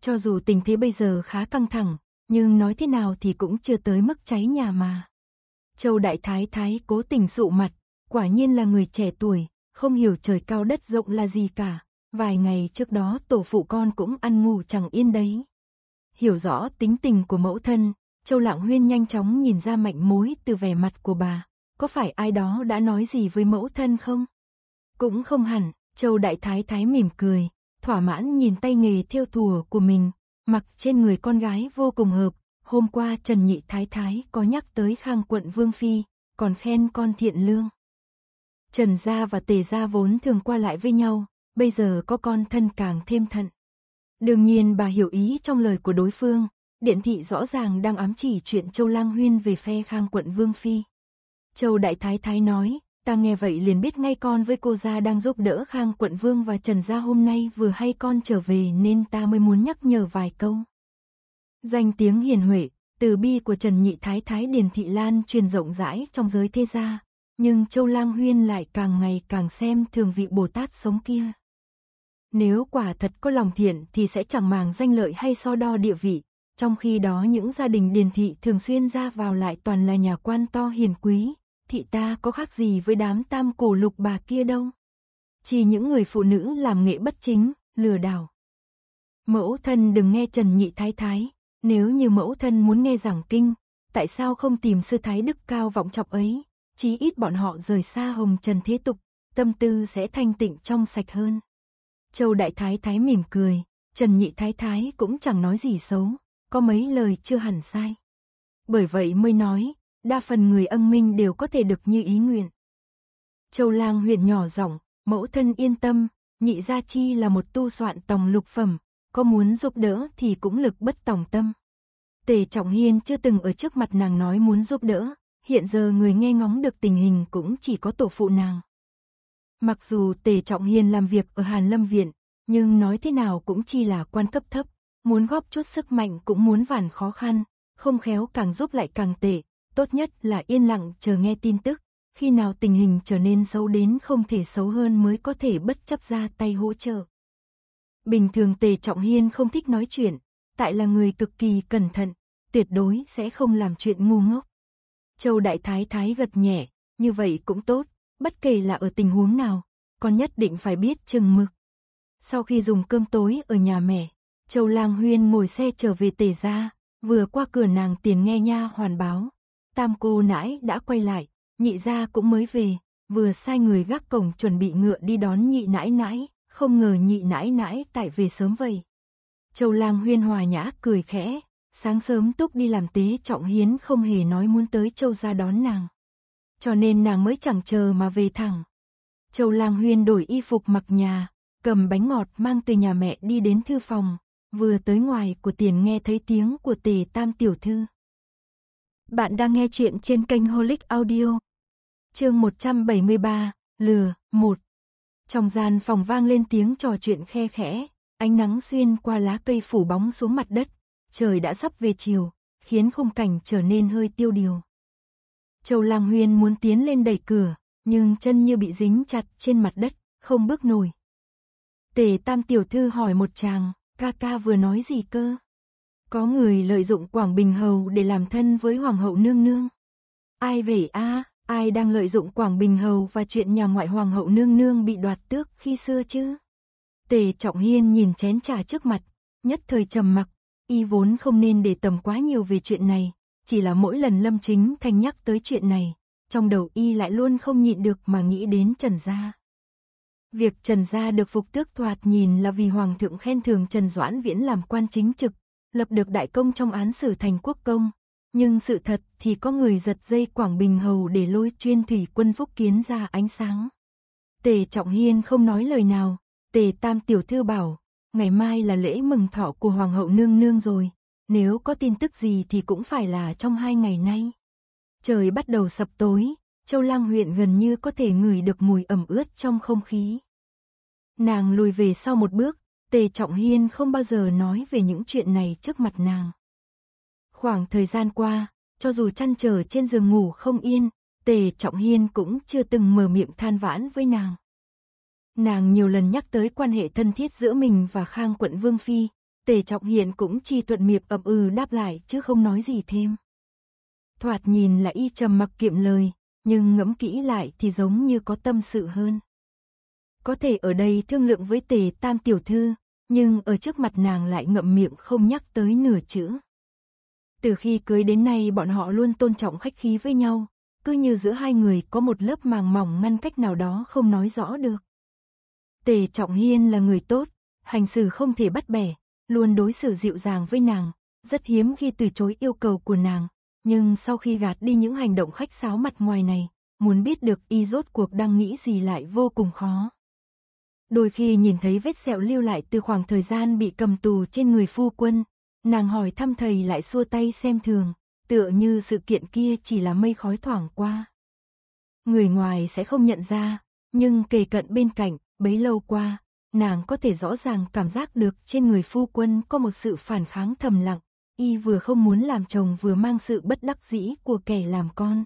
Cho dù tình thế bây giờ khá căng thẳng, nhưng nói thế nào thì cũng chưa tới mức cháy nhà mà. Châu Đại Thái Thái cố tình dụ mặt, quả nhiên là người trẻ tuổi, không hiểu trời cao đất rộng là gì cả. Vài ngày trước đó tổ phụ con cũng ăn ngủ chẳng yên đấy. Hiểu rõ tính tình của mẫu thân, Châu Lạng Huyên nhanh chóng nhìn ra mạnh mối từ vẻ mặt của bà. Có phải ai đó đã nói gì với mẫu thân không? Cũng không hẳn, Châu Đại Thái Thái mỉm cười, thỏa mãn nhìn tay nghề thiêu thùa của mình, mặc trên người con gái vô cùng hợp, Hôm qua Trần Nhị Thái Thái có nhắc tới Khang quận Vương Phi, còn khen con thiện lương. Trần Gia và Tề Gia vốn thường qua lại với nhau, bây giờ có con thân càng thêm thận. Đương nhiên bà hiểu ý trong lời của đối phương, điện thị rõ ràng đang ám chỉ chuyện Châu Lang Huyên về phe Khang quận Vương Phi. Châu Đại Thái Thái nói, ta nghe vậy liền biết ngay con với cô gia đang giúp đỡ Khang quận Vương và Trần Gia hôm nay vừa hay con trở về nên ta mới muốn nhắc nhở vài câu. Danh tiếng hiền huệ, từ bi của Trần Nhị Thái Thái Điền Thị Lan truyền rộng rãi trong giới thế gia, nhưng Châu Lang Huyên lại càng ngày càng xem thường vị Bồ Tát sống kia. Nếu quả thật có lòng thiện thì sẽ chẳng màng danh lợi hay so đo địa vị, trong khi đó những gia đình Điền Thị thường xuyên ra vào lại toàn là nhà quan to hiền quý, thị ta có khác gì với đám tam cổ lục bà kia đâu. Chỉ những người phụ nữ làm nghệ bất chính, lừa đảo. Mẫu thân đừng nghe Trần Nhị Thái Thái, nếu như mẫu thân muốn nghe giảng kinh, tại sao không tìm sư thái đức cao vọng trọng ấy, chí ít bọn họ rời xa hồng trần thế tục, tâm tư sẽ thanh tịnh trong sạch hơn. Châu Đại Thái Thái mỉm cười, Trần Nhị Thái Thái cũng chẳng nói gì xấu, có mấy lời chưa hẳn sai. Bởi vậy mới nói, đa phần người ân minh đều có thể được như ý nguyện. Châu Lang huyện nhỏ giọng, mẫu thân yên tâm, nhị gia chi là một tu soạn tòng lục phẩm, có muốn giúp đỡ thì cũng lực bất tòng tâm. Tề Trọng Hiên chưa từng ở trước mặt nàng nói muốn giúp đỡ, hiện giờ người nghe ngóng được tình hình cũng chỉ có tổ phụ nàng. Mặc dù Tề Trọng Hiên làm việc ở Hàn Lâm Viện, nhưng nói thế nào cũng chỉ là quan cấp thấp, muốn góp chút sức mạnh cũng muốn vàn khó khăn, không khéo càng giúp lại càng tệ, tốt nhất là yên lặng chờ nghe tin tức, khi nào tình hình trở nên xấu đến không thể xấu hơn mới có thể bất chấp ra tay hỗ trợ. Bình thường Tề Trọng Hiên không thích nói chuyện, tại là người cực kỳ cẩn thận, tuyệt đối sẽ không làm chuyện ngu ngốc. Châu Đại Thái Thái gật nhẹ, như vậy cũng tốt, bất kể là ở tình huống nào, con nhất định phải biết chừng mực. Sau khi dùng cơm tối ở nhà mẹ, Châu Lang Huyên ngồi xe trở về Tề gia, vừa qua cửa nàng tiền nghe nha hoàn báo, tam cô nãi đã quay lại, nhị gia cũng mới về, vừa sai người gác cổng chuẩn bị ngựa đi đón nhị nãi nãi không ngờ nhị nãi nãi tại về sớm vậy. Châu lang huyên hòa nhã cười khẽ, sáng sớm túc đi làm tế trọng hiến không hề nói muốn tới châu ra đón nàng. Cho nên nàng mới chẳng chờ mà về thẳng. Châu lang huyên đổi y phục mặc nhà, cầm bánh ngọt mang từ nhà mẹ đi đến thư phòng, vừa tới ngoài của tiền nghe thấy tiếng của tề tam tiểu thư. Bạn đang nghe chuyện trên kênh Holic Audio. Chương 173, lừa, 1. Trong gian phòng vang lên tiếng trò chuyện khe khẽ, ánh nắng xuyên qua lá cây phủ bóng xuống mặt đất, trời đã sắp về chiều, khiến khung cảnh trở nên hơi tiêu điều. Châu Lang Huyên muốn tiến lên đẩy cửa, nhưng chân như bị dính chặt trên mặt đất, không bước nổi. Tề Tam tiểu thư hỏi một chàng, ca ca vừa nói gì cơ? Có người lợi dụng Quảng Bình Hầu để làm thân với Hoàng hậu nương nương. Ai vậy a? À? Ai đang lợi dụng Quảng Bình Hầu và chuyện nhà ngoại hoàng hậu nương nương bị đoạt tước khi xưa chứ? Tề Trọng Hiên nhìn chén trà trước mặt, nhất thời trầm mặc, y vốn không nên để tầm quá nhiều về chuyện này, chỉ là mỗi lần Lâm Chính Thanh nhắc tới chuyện này, trong đầu y lại luôn không nhịn được mà nghĩ đến Trần Gia. Việc Trần Gia được phục tước thoạt nhìn là vì Hoàng thượng khen thường Trần Doãn Viễn làm quan chính trực, lập được đại công trong án xử thành quốc công, nhưng sự thật thì có người giật dây Quảng Bình Hầu để lôi chuyên thủy quân Phúc Kiến ra ánh sáng. Tề Trọng Hiên không nói lời nào, Tề Tam Tiểu Thư bảo, ngày mai là lễ mừng thọ của Hoàng hậu Nương Nương rồi, nếu có tin tức gì thì cũng phải là trong hai ngày nay. Trời bắt đầu sập tối, Châu Lang huyện gần như có thể ngửi được mùi ẩm ướt trong không khí. Nàng lùi về sau một bước, Tề Trọng Hiên không bao giờ nói về những chuyện này trước mặt nàng. Khoảng thời gian qua, cho dù chăn trở trên giường ngủ không yên, Tề Trọng Hiên cũng chưa từng mở miệng than vãn với nàng. Nàng nhiều lần nhắc tới quan hệ thân thiết giữa mình và Khang quận Vương Phi, Tề Trọng hiên cũng chỉ thuận miệng ậm ừ đáp lại chứ không nói gì thêm. Thoạt nhìn là y trầm mặc kiệm lời, nhưng ngẫm kỹ lại thì giống như có tâm sự hơn. Có thể ở đây thương lượng với Tề Tam Tiểu Thư, nhưng ở trước mặt nàng lại ngậm miệng không nhắc tới nửa chữ. Từ khi cưới đến nay bọn họ luôn tôn trọng khách khí với nhau, cứ như giữa hai người có một lớp màng mỏng ngăn cách nào đó không nói rõ được. Tề Trọng Hiên là người tốt, hành xử không thể bắt bẻ, luôn đối xử dịu dàng với nàng, rất hiếm khi từ chối yêu cầu của nàng, nhưng sau khi gạt đi những hành động khách sáo mặt ngoài này, muốn biết được y rốt cuộc đang nghĩ gì lại vô cùng khó. Đôi khi nhìn thấy vết sẹo lưu lại từ khoảng thời gian bị cầm tù trên người phu quân, Nàng hỏi thăm thầy lại xua tay xem thường, tựa như sự kiện kia chỉ là mây khói thoảng qua. Người ngoài sẽ không nhận ra, nhưng kề cận bên cạnh, bấy lâu qua, nàng có thể rõ ràng cảm giác được trên người phu quân có một sự phản kháng thầm lặng, y vừa không muốn làm chồng vừa mang sự bất đắc dĩ của kẻ làm con.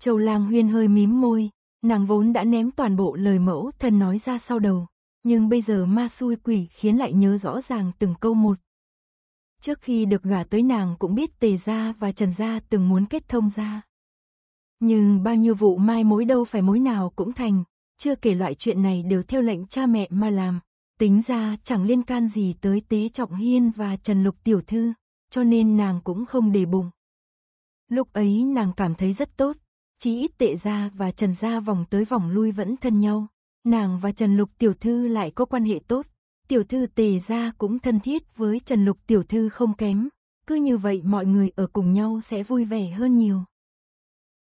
Châu Lang Huyên hơi mím môi, nàng vốn đã ném toàn bộ lời mẫu thân nói ra sau đầu, nhưng bây giờ ma xui quỷ khiến lại nhớ rõ ràng từng câu một, Trước khi được gả tới nàng cũng biết Tề Gia và Trần Gia từng muốn kết thông gia. Nhưng bao nhiêu vụ mai mối đâu phải mối nào cũng thành, chưa kể loại chuyện này đều theo lệnh cha mẹ mà làm. Tính ra chẳng liên can gì tới Tế Trọng Hiên và Trần Lục Tiểu Thư, cho nên nàng cũng không để bụng. Lúc ấy nàng cảm thấy rất tốt, chí ít tệ gia và Trần Gia vòng tới vòng lui vẫn thân nhau. Nàng và Trần Lục Tiểu Thư lại có quan hệ tốt, tiểu thư tề ra cũng thân thiết với Trần Lục tiểu thư không kém, cứ như vậy mọi người ở cùng nhau sẽ vui vẻ hơn nhiều.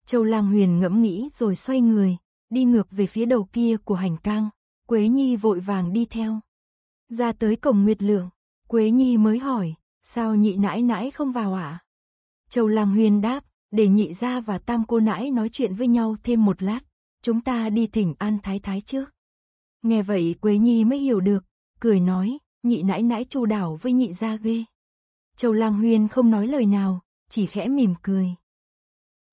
Châu Lang Huyền ngẫm nghĩ rồi xoay người, đi ngược về phía đầu kia của hành cang, Quế Nhi vội vàng đi theo. Ra tới cổng Nguyệt Lượng, Quế Nhi mới hỏi, sao nhị nãi nãi không vào ạ? À? Châu Lang Huyền đáp, để nhị gia và tam cô nãi nói chuyện với nhau thêm một lát, chúng ta đi thỉnh an thái thái trước. Nghe vậy Quế Nhi mới hiểu được, cười nói, nhị nãi nãi chu đảo với nhị ra ghê. Châu Lang Huyên không nói lời nào, chỉ khẽ mỉm cười.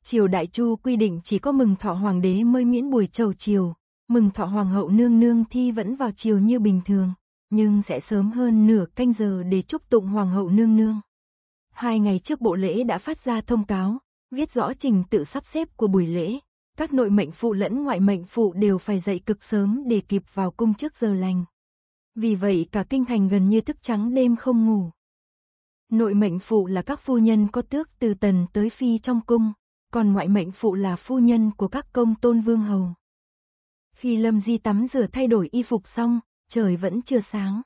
Triều Đại Chu quy định chỉ có mừng thọ hoàng đế mới miễn buổi trầu chiều, mừng thọ hoàng hậu nương nương thi vẫn vào chiều như bình thường, nhưng sẽ sớm hơn nửa canh giờ để chúc tụng hoàng hậu nương nương. Hai ngày trước bộ lễ đã phát ra thông cáo, viết rõ trình tự sắp xếp của buổi lễ, các nội mệnh phụ lẫn ngoại mệnh phụ đều phải dậy cực sớm để kịp vào cung trước giờ lành vì vậy cả kinh thành gần như thức trắng đêm không ngủ. Nội mệnh phụ là các phu nhân có tước từ tần tới phi trong cung, còn ngoại mệnh phụ là phu nhân của các công tôn vương hầu. Khi Lâm Di tắm rửa thay đổi y phục xong, trời vẫn chưa sáng.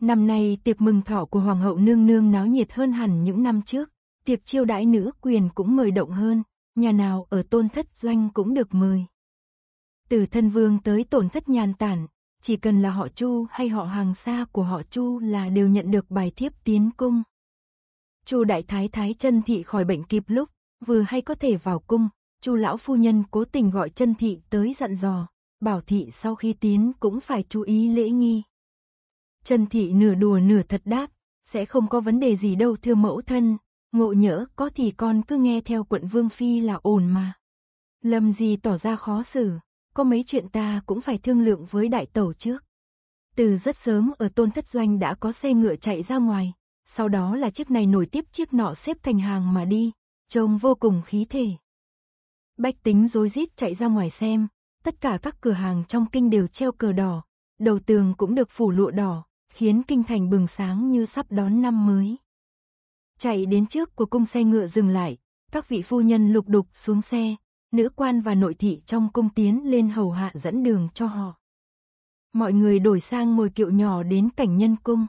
Năm nay tiệc mừng thọ của Hoàng hậu nương nương náo nhiệt hơn hẳn những năm trước, tiệc chiêu đãi nữ quyền cũng mời động hơn, nhà nào ở tôn thất doanh cũng được mời. Từ thân vương tới tổn thất nhàn tản, chỉ cần là họ Chu hay họ hàng xa của họ Chu là đều nhận được bài thiếp tiến cung. Chu đại thái thái chân thị khỏi bệnh kịp lúc, vừa hay có thể vào cung, Chu lão phu nhân cố tình gọi chân thị tới dặn dò, bảo thị sau khi tiến cũng phải chú ý lễ nghi. Chân thị nửa đùa nửa thật đáp, sẽ không có vấn đề gì đâu thưa mẫu thân, ngộ nhỡ có thì con cứ nghe theo quận vương phi là ổn mà. Lâm gì tỏ ra khó xử, có mấy chuyện ta cũng phải thương lượng với đại tẩu trước. Từ rất sớm ở tôn thất doanh đã có xe ngựa chạy ra ngoài, sau đó là chiếc này nổi tiếp chiếc nọ xếp thành hàng mà đi, trông vô cùng khí thể. Bách tính rối rít chạy ra ngoài xem, tất cả các cửa hàng trong kinh đều treo cờ đỏ, đầu tường cũng được phủ lụa đỏ, khiến kinh thành bừng sáng như sắp đón năm mới. Chạy đến trước của cung xe ngựa dừng lại, các vị phu nhân lục đục xuống xe, nữ quan và nội thị trong cung tiến lên hầu hạ dẫn đường cho họ. Mọi người đổi sang ngồi kiệu nhỏ đến cảnh nhân cung.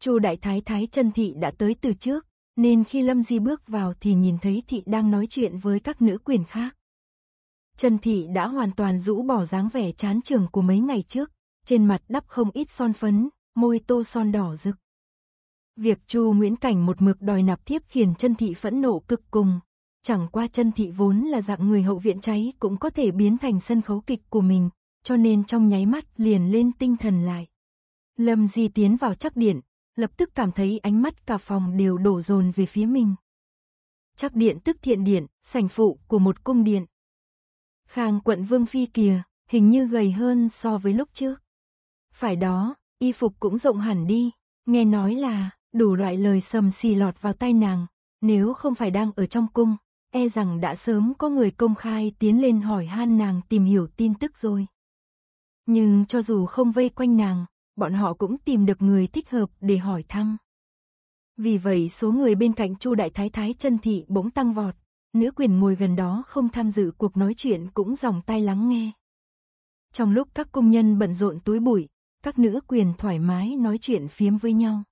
Chu đại thái thái Trần thị đã tới từ trước, nên khi Lâm Di bước vào thì nhìn thấy thị đang nói chuyện với các nữ quyền khác. Trần thị đã hoàn toàn rũ bỏ dáng vẻ chán trường của mấy ngày trước, trên mặt đắp không ít son phấn, môi tô son đỏ rực. Việc Chu Nguyễn Cảnh một mực đòi nạp thiếp khiến Trần thị phẫn nộ cực cùng, Chẳng qua chân thị vốn là dạng người hậu viện cháy cũng có thể biến thành sân khấu kịch của mình, cho nên trong nháy mắt liền lên tinh thần lại. Lâm Di tiến vào chắc điện, lập tức cảm thấy ánh mắt cả phòng đều đổ dồn về phía mình. Chắc điện tức thiện điện, sảnh phụ của một cung điện. Khang quận Vương Phi kìa, hình như gầy hơn so với lúc trước. Phải đó, y phục cũng rộng hẳn đi, nghe nói là đủ loại lời sầm xì lọt vào tai nàng, nếu không phải đang ở trong cung, e rằng đã sớm có người công khai tiến lên hỏi han nàng tìm hiểu tin tức rồi. Nhưng cho dù không vây quanh nàng, bọn họ cũng tìm được người thích hợp để hỏi thăm. Vì vậy số người bên cạnh Chu Đại Thái Thái chân thị bỗng tăng vọt, nữ quyền ngồi gần đó không tham dự cuộc nói chuyện cũng dòng tai lắng nghe. Trong lúc các công nhân bận rộn túi bụi, các nữ quyền thoải mái nói chuyện phiếm với nhau.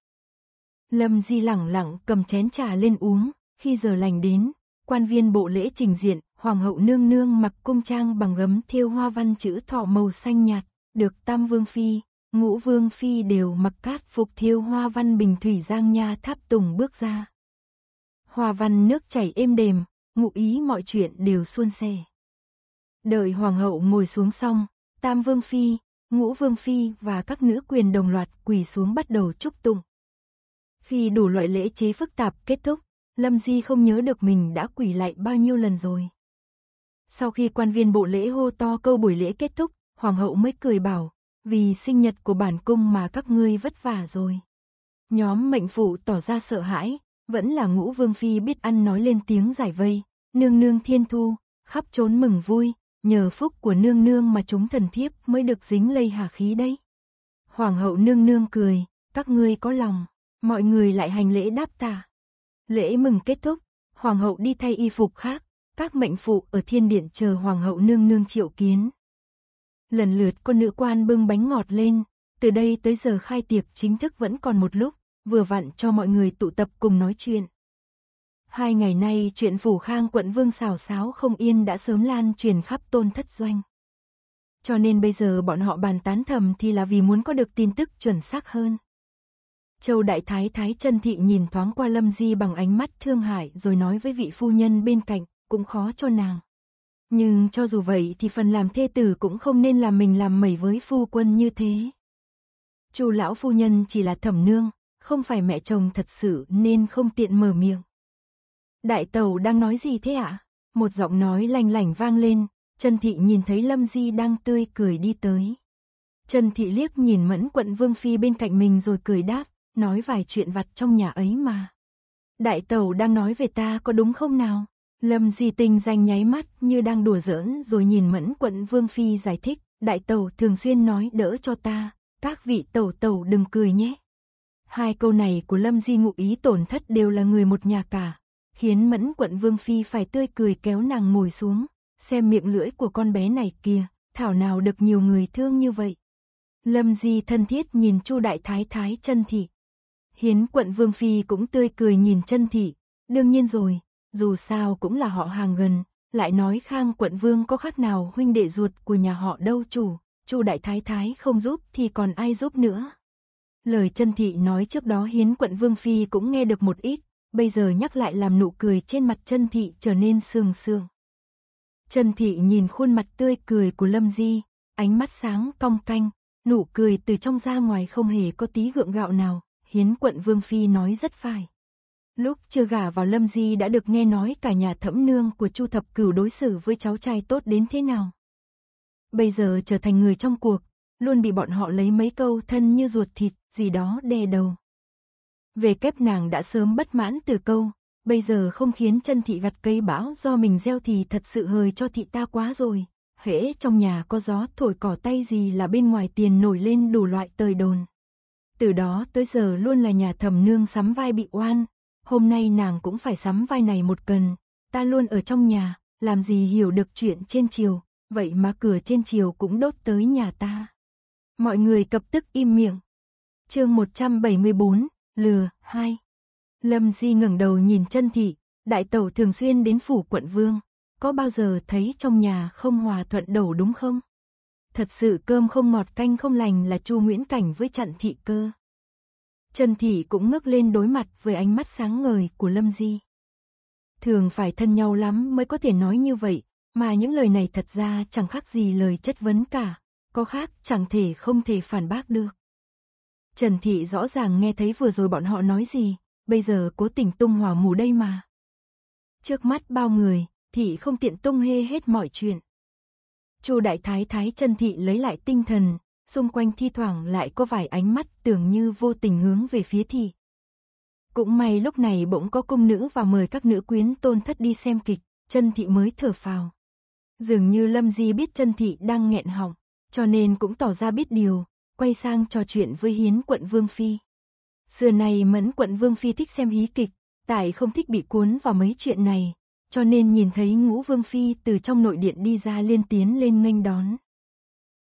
Lâm Di lẳng lặng cầm chén trà lên uống, khi giờ lành đến, quan viên bộ lễ trình diện, hoàng hậu nương nương mặc cung trang bằng gấm thêu hoa văn chữ thọ màu xanh nhạt, được tam vương phi, ngũ vương phi đều mặc cát phục thêu hoa văn bình thủy giang nha tháp tùng bước ra. Hoa văn nước chảy êm đềm, ngụ ý mọi chuyện đều suôn sẻ. Đợi hoàng hậu ngồi xuống xong, tam vương phi, ngũ vương phi và các nữ quyền đồng loạt quỳ xuống bắt đầu chúc tụng. Khi đủ loại lễ chế phức tạp kết thúc, Lâm Di không nhớ được mình đã quỳ lại bao nhiêu lần rồi. Sau khi quan viên bộ lễ hô to câu buổi lễ kết thúc, hoàng hậu mới cười bảo, vì sinh nhật của bản cung mà các ngươi vất vả rồi. Nhóm mệnh phụ tỏ ra sợ hãi, vẫn là ngũ vương phi biết ăn nói lên tiếng giải vây, nương nương thiên thu, khắp trốn mừng vui, nhờ phúc của nương nương mà chúng thần thiếp mới được dính lây hà khí đấy. Hoàng hậu nương nương cười, các ngươi có lòng, mọi người lại hành lễ đáp ta. Lễ mừng kết thúc, hoàng hậu đi thay y phục khác, các mệnh phụ ở thiên điện chờ hoàng hậu nương nương triệu kiến. Lần lượt con nữ quan bưng bánh ngọt lên, từ đây tới giờ khai tiệc chính thức vẫn còn một lúc, vừa vặn cho mọi người tụ tập cùng nói chuyện. Hai ngày nay chuyện phủ khang quận vương xào xáo không yên đã sớm lan truyền khắp tôn thất doanh. Cho nên bây giờ bọn họ bàn tán thầm thì là vì muốn có được tin tức chuẩn xác hơn. Châu Đại Thái Thái Trân thị nhìn thoáng qua Lâm Di bằng ánh mắt thương hại rồi nói với vị phu nhân bên cạnh, cũng khó cho nàng. Nhưng cho dù vậy thì phần làm thê tử cũng không nên làm mình làm mẩy với phu quân như thế. Chu lão phu nhân chỉ là thẩm nương, không phải mẹ chồng thật sự nên không tiện mở miệng. Đại tàu đang nói gì thế ạ? Một giọng nói lanh lảnh vang lên, Trần Thị nhìn thấy Lâm Di đang tươi cười đi tới. Trần Thị liếc nhìn mẫn quận Vương Phi bên cạnh mình rồi cười đáp, nói vài chuyện vặt trong nhà ấy mà. Đại tàu đang nói về ta có đúng không nào? Lâm Di Tình danh nháy mắt như đang đùa giỡn rồi nhìn Mẫn Quận Vương Phi giải thích, đại tàu thường xuyên nói đỡ cho ta, các vị tàu tàu đừng cười nhé. Hai câu này của Lâm Di ngụ ý tổn thất đều là người một nhà cả, khiến Mẫn Quận Vương Phi phải tươi cười kéo nàng ngồi xuống, xem miệng lưỡi của con bé này kìa, thảo nào được nhiều người thương như vậy. Lâm Di thân thiết nhìn Chu Đại Thái Thái chân thị, Hiến quận Vương Phi cũng tươi cười nhìn chân thị, đương nhiên rồi, dù sao cũng là họ hàng gần, lại nói khang quận Vương có khác nào huynh đệ ruột của nhà họ đâu chủ, chu đại thái thái không giúp thì còn ai giúp nữa. Lời chân thị nói trước đó Hiến quận Vương Phi cũng nghe được một ít, bây giờ nhắc lại làm nụ cười trên mặt chân thị trở nên sương sương. Chân Thị nhìn khuôn mặt tươi cười của Lâm Di, ánh mắt sáng cong canh, nụ cười từ trong ra ngoài không hề có tí gượng gạo nào, Hiến quận Vương Phi nói rất phải. Lúc chưa gả vào Lâm Di đã được nghe nói cả nhà thẫm nương của Chu Thập Cửu đối xử với cháu trai tốt đến thế nào. Bây giờ trở thành người trong cuộc, luôn bị bọn họ lấy mấy câu thân như ruột thịt gì đó đè đầu. Về kép nàng đã sớm bất mãn từ câu, bây giờ không khiến chân thị gặt cây bão do mình gieo thì thật sự hơi cho thị ta quá rồi. Hễ trong nhà có gió thổi cỏ tay gì là bên ngoài tiền nổi lên đủ loại tời đồn. Từ đó tới giờ luôn là nhà thầm nương sắm vai bị oan, hôm nay nàng cũng phải sắm vai này một cần, ta luôn ở trong nhà, làm gì hiểu được chuyện trên chiều, vậy mà cửa trên chiều cũng đốt tới nhà ta. Mọi người cập tức im miệng. chương 174, Lừa, 2 Lâm Di ngẩng đầu nhìn chân thị, đại tẩu thường xuyên đến phủ quận vương, có bao giờ thấy trong nhà không hòa thuận đầu đúng không? thật sự cơm không mọt canh không lành là Chu Nguyễn Cảnh với Trần Thị Cơ. Trần Thị cũng ngước lên đối mặt với ánh mắt sáng ngời của Lâm Di. Thường phải thân nhau lắm mới có thể nói như vậy, mà những lời này thật ra chẳng khác gì lời chất vấn cả, có khác chẳng thể không thể phản bác được. Trần Thị rõ ràng nghe thấy vừa rồi bọn họ nói gì, bây giờ cố tình tung hỏa mù đây mà. Trước mắt bao người, Thị không tiện tung hê hết mọi chuyện. Chu đại thái thái chân thị lấy lại tinh thần, xung quanh thi thoảng lại có vài ánh mắt tưởng như vô tình hướng về phía thị. Cũng may lúc này bỗng có cung nữ và mời các nữ quyến tôn thất đi xem kịch, chân thị mới thở phào. Dường như Lâm Di biết chân thị đang nghẹn họng, cho nên cũng tỏ ra biết điều, quay sang trò chuyện với hiến quận Vương Phi. Xưa này mẫn quận Vương Phi thích xem hí kịch, tại không thích bị cuốn vào mấy chuyện này, cho nên nhìn thấy ngũ vương phi từ trong nội điện đi ra liên tiến lên nghênh đón.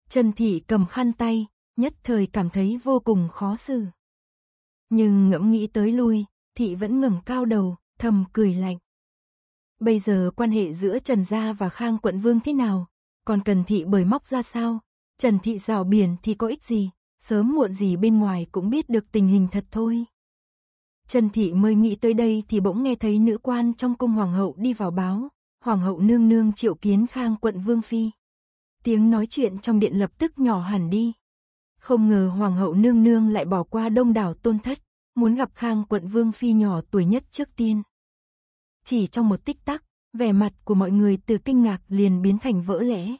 Trần Thị cầm khăn tay, nhất thời cảm thấy vô cùng khó xử. Nhưng ngẫm nghĩ tới lui, Thị vẫn ngẩng cao đầu, thầm cười lạnh. Bây giờ quan hệ giữa Trần Gia và Khang quận vương thế nào, còn cần Thị bởi móc ra sao, Trần Thị rào biển thì có ích gì, sớm muộn gì bên ngoài cũng biết được tình hình thật thôi. Trần Thị mới nghĩ tới đây thì bỗng nghe thấy nữ quan trong cung hoàng hậu đi vào báo, hoàng hậu nương nương triệu kiến khang quận Vương Phi. Tiếng nói chuyện trong điện lập tức nhỏ hẳn đi. Không ngờ hoàng hậu nương nương lại bỏ qua đông đảo tôn thất, muốn gặp khang quận Vương Phi nhỏ tuổi nhất trước tiên. Chỉ trong một tích tắc, vẻ mặt của mọi người từ kinh ngạc liền biến thành vỡ lẽ.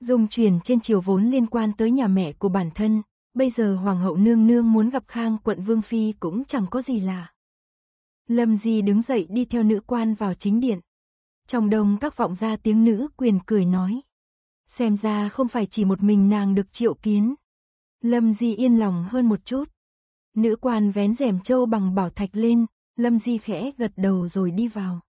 Dùng truyền trên chiều vốn liên quan tới nhà mẹ của bản thân, bây giờ hoàng hậu nương nương muốn gặp Khang quận Vương Phi cũng chẳng có gì lạ. Lâm Di đứng dậy đi theo nữ quan vào chính điện. Trong đông các vọng ra tiếng nữ quyền cười nói. Xem ra không phải chỉ một mình nàng được triệu kiến. Lâm Di yên lòng hơn một chút. Nữ quan vén rèm châu bằng bảo thạch lên, Lâm Di khẽ gật đầu rồi đi vào.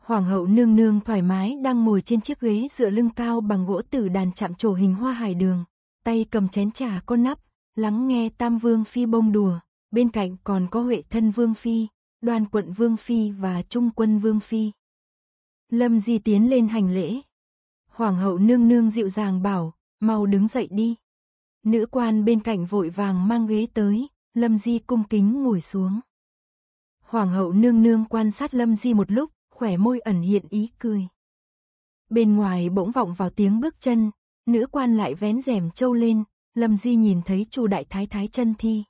Hoàng hậu nương nương thoải mái đang ngồi trên chiếc ghế dựa lưng cao bằng gỗ tử đàn chạm trổ hình hoa hải đường, tay cầm chén trà có nắp, lắng nghe Tam Vương Phi bông đùa, bên cạnh còn có Huệ Thân Vương Phi, đoàn Quận Vương Phi và Trung Quân Vương Phi. Lâm Di tiến lên hành lễ. Hoàng hậu nương nương dịu dàng bảo, mau đứng dậy đi. Nữ quan bên cạnh vội vàng mang ghế tới, Lâm Di cung kính ngồi xuống. Hoàng hậu nương nương quan sát Lâm Di một lúc, khỏe môi ẩn hiện ý cười. Bên ngoài bỗng vọng vào tiếng bước chân, Nữ quan lại vén rèm trâu lên, Lâm Di nhìn thấy Chu Đại Thái Thái chân thi.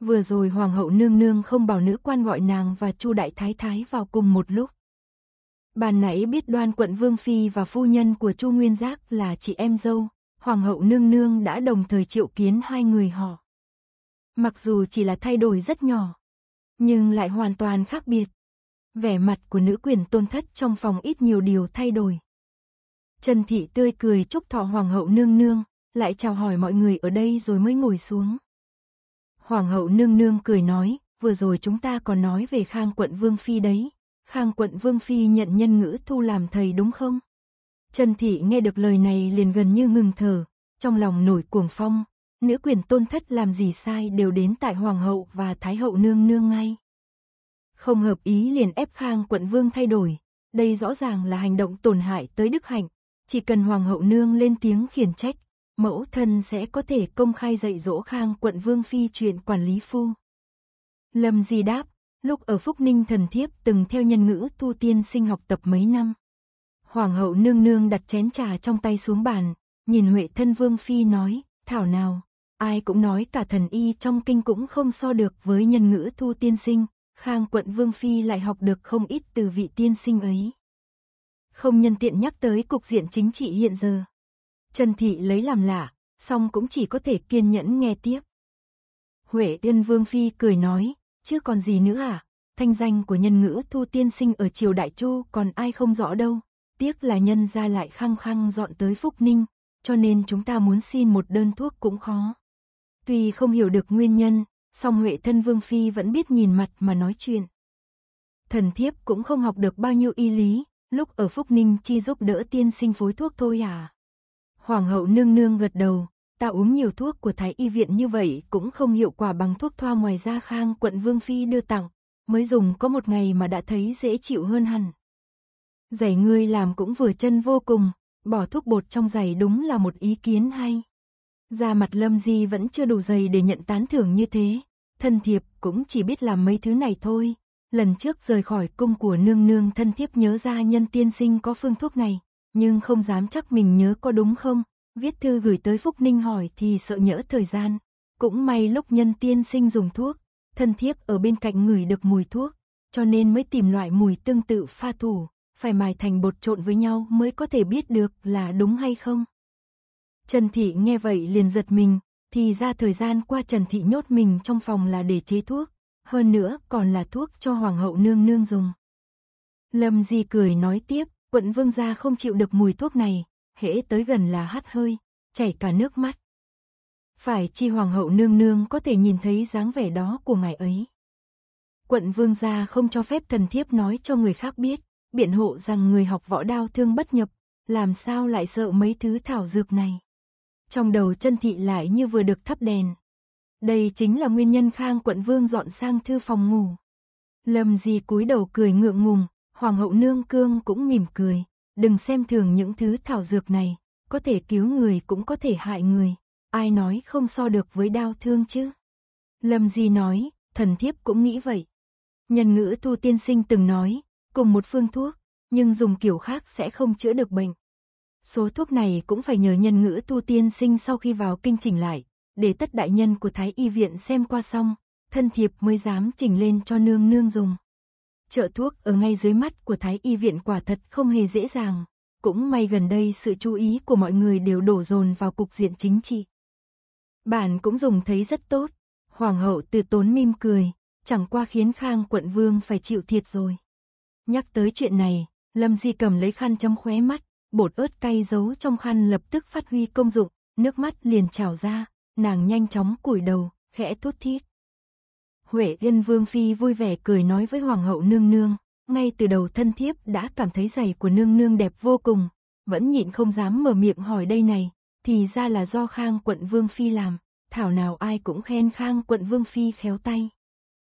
Vừa rồi Hoàng hậu nương nương không bảo nữ quan gọi nàng và Chu Đại Thái Thái vào cùng một lúc. Bàn nãy biết đoan quận Vương Phi và phu nhân của Chu Nguyên Giác là chị em dâu, Hoàng hậu nương nương đã đồng thời triệu kiến hai người họ. Mặc dù chỉ là thay đổi rất nhỏ, nhưng lại hoàn toàn khác biệt. Vẻ mặt của nữ quyền tôn thất trong phòng ít nhiều điều thay đổi. Trần Thị tươi cười chúc thọ Hoàng hậu nương nương, lại chào hỏi mọi người ở đây rồi mới ngồi xuống. Hoàng hậu nương nương cười nói, vừa rồi chúng ta còn nói về Khang quận Vương Phi đấy. Khang quận Vương Phi nhận nhân ngữ thu làm thầy đúng không? Trần Thị nghe được lời này liền gần như ngừng thở, trong lòng nổi cuồng phong, nữ quyền tôn thất làm gì sai đều đến tại Hoàng hậu và Thái hậu nương nương ngay. Không hợp ý liền ép Khang quận Vương thay đổi, đây rõ ràng là hành động tổn hại tới đức hạnh, chỉ cần Hoàng hậu nương lên tiếng khiển trách, mẫu thân sẽ có thể công khai dạy dỗ khang quận Vương Phi chuyện quản lý phu. Lâm Di đáp, lúc ở Phúc Ninh thần thiếp từng theo nhân ngữ tu tiên sinh học tập mấy năm. Hoàng hậu nương nương đặt chén trà trong tay xuống bàn, nhìn Huệ thân Vương Phi nói, thảo nào, ai cũng nói cả thần y trong kinh cũng không so được với nhân ngữ thu tiên sinh, khang quận Vương Phi lại học được không ít từ vị tiên sinh ấy không nhân tiện nhắc tới cục diện chính trị hiện giờ. Trần Thị lấy làm lạ, song cũng chỉ có thể kiên nhẫn nghe tiếp. Huệ Tiên Vương Phi cười nói, chứ còn gì nữa à, thanh danh của nhân ngữ thu tiên sinh ở triều Đại Chu còn ai không rõ đâu, tiếc là nhân ra lại khăng khăng dọn tới Phúc Ninh, cho nên chúng ta muốn xin một đơn thuốc cũng khó. Tuy không hiểu được nguyên nhân, song Huệ Thân Vương Phi vẫn biết nhìn mặt mà nói chuyện. Thần thiếp cũng không học được bao nhiêu y lý, lúc ở Phúc Ninh chi giúp đỡ tiên sinh phối thuốc thôi à? Hoàng hậu nương nương gật đầu, ta uống nhiều thuốc của Thái Y Viện như vậy cũng không hiệu quả bằng thuốc thoa ngoài da khang quận Vương Phi đưa tặng, mới dùng có một ngày mà đã thấy dễ chịu hơn hẳn. Giày ngươi làm cũng vừa chân vô cùng, bỏ thuốc bột trong giày đúng là một ý kiến hay. Da mặt lâm di vẫn chưa đủ dày để nhận tán thưởng như thế, thân thiệp cũng chỉ biết làm mấy thứ này thôi, Lần trước rời khỏi cung của nương nương thân thiếp nhớ ra nhân tiên sinh có phương thuốc này, nhưng không dám chắc mình nhớ có đúng không. Viết thư gửi tới Phúc Ninh hỏi thì sợ nhỡ thời gian. Cũng may lúc nhân tiên sinh dùng thuốc, thân thiếp ở bên cạnh ngửi được mùi thuốc, cho nên mới tìm loại mùi tương tự pha thủ, phải mài thành bột trộn với nhau mới có thể biết được là đúng hay không. Trần Thị nghe vậy liền giật mình, thì ra thời gian qua Trần Thị nhốt mình trong phòng là để chế thuốc, hơn nữa còn là thuốc cho hoàng hậu nương nương dùng. Lâm Di cười nói tiếp, quận vương gia không chịu được mùi thuốc này, hễ tới gần là hắt hơi, chảy cả nước mắt. Phải chi hoàng hậu nương nương có thể nhìn thấy dáng vẻ đó của ngài ấy. Quận vương gia không cho phép thần thiếp nói cho người khác biết, biện hộ rằng người học võ đao thương bất nhập, làm sao lại sợ mấy thứ thảo dược này. Trong đầu chân thị lại như vừa được thắp đèn, đây chính là nguyên nhân Khang quận vương dọn sang thư phòng ngủ. Lâm Di cúi đầu cười ngượng ngùng, Hoàng hậu nương cương cũng mỉm cười, đừng xem thường những thứ thảo dược này, có thể cứu người cũng có thể hại người, ai nói không so được với đau thương chứ. Lâm Di nói, thần thiếp cũng nghĩ vậy. Nhân ngữ tu tiên sinh từng nói, cùng một phương thuốc, nhưng dùng kiểu khác sẽ không chữa được bệnh. Số thuốc này cũng phải nhờ nhân ngữ tu tiên sinh sau khi vào kinh chỉnh lại, để tất đại nhân của Thái Y Viện xem qua xong, thân thiệp mới dám chỉnh lên cho nương nương dùng. Chợ thuốc ở ngay dưới mắt của Thái Y Viện quả thật không hề dễ dàng. Cũng may gần đây sự chú ý của mọi người đều đổ dồn vào cục diện chính trị. Bản cũng dùng thấy rất tốt. Hoàng hậu từ tốn mim cười, chẳng qua khiến Khang quận vương phải chịu thiệt rồi. Nhắc tới chuyện này, Lâm Di cầm lấy khăn chấm khóe mắt, bột ớt cay giấu trong khăn lập tức phát huy công dụng, nước mắt liền trào ra, nàng nhanh chóng cúi đầu, khẽ thút thít. Huệ Yên Vương Phi vui vẻ cười nói với Hoàng hậu nương nương, ngay từ đầu thân thiếp đã cảm thấy giày của nương nương đẹp vô cùng, vẫn nhịn không dám mở miệng hỏi đây này, thì ra là do Khang quận Vương Phi làm, thảo nào ai cũng khen Khang quận Vương Phi khéo tay.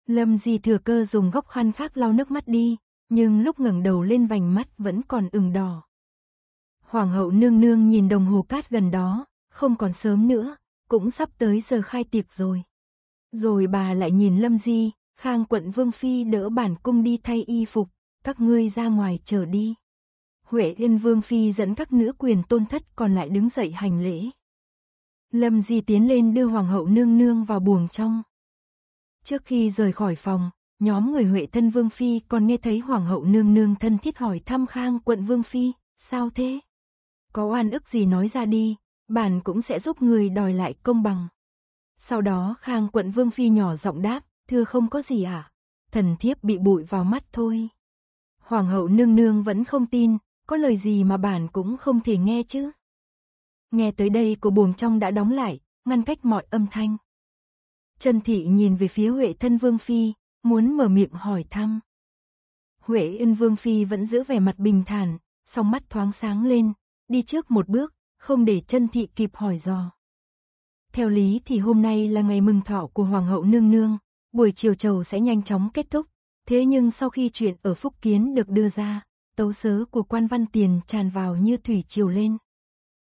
Lâm Di thừa cơ dùng góc khăn khác lau nước mắt đi, nhưng lúc ngẩng đầu lên vành mắt vẫn còn ửng đỏ. Hoàng hậu nương nương nhìn đồng hồ cát gần đó, không còn sớm nữa, cũng sắp tới giờ khai tiệc rồi. Rồi bà lại nhìn Lâm Di, Khang quận Vương Phi đỡ bản cung đi thay y phục, các ngươi ra ngoài chờ đi. Huệ Yên Vương Phi dẫn các nữ quyền tôn thất còn lại đứng dậy hành lễ. Lâm Di tiến lên đưa Hoàng hậu nương nương vào buồng trong. Trước khi rời khỏi phòng, nhóm người Huệ thân Vương Phi còn nghe thấy Hoàng hậu nương nương thân thiết hỏi thăm Khang quận Vương Phi, sao thế? Có oan ức gì nói ra đi, Bản cũng sẽ giúp người đòi lại công bằng. Sau đó Khang quận Vương Phi nhỏ giọng đáp, thưa không có gì à? Thần thiếp bị bụi vào mắt thôi. Hoàng hậu nương nương vẫn không tin, có lời gì mà bản cũng không thể nghe chứ. Nghe tới đây của buồng trong đã đóng lại, ngăn cách mọi âm thanh. Trần Thị nhìn về phía Huệ thân Vương Phi, muốn mở miệng hỏi thăm. Huệ ân Vương Phi vẫn giữ vẻ mặt bình thản, song mắt thoáng sáng lên, đi trước một bước, không để chân thị kịp hỏi dò. Theo lý thì hôm nay là ngày mừng thọ của Hoàng hậu Nương Nương, buổi chiều trầu sẽ nhanh chóng kết thúc, thế nhưng sau khi chuyện ở Phúc Kiến được đưa ra, tấu sớ của quan văn tiền tràn vào như thủy triều lên.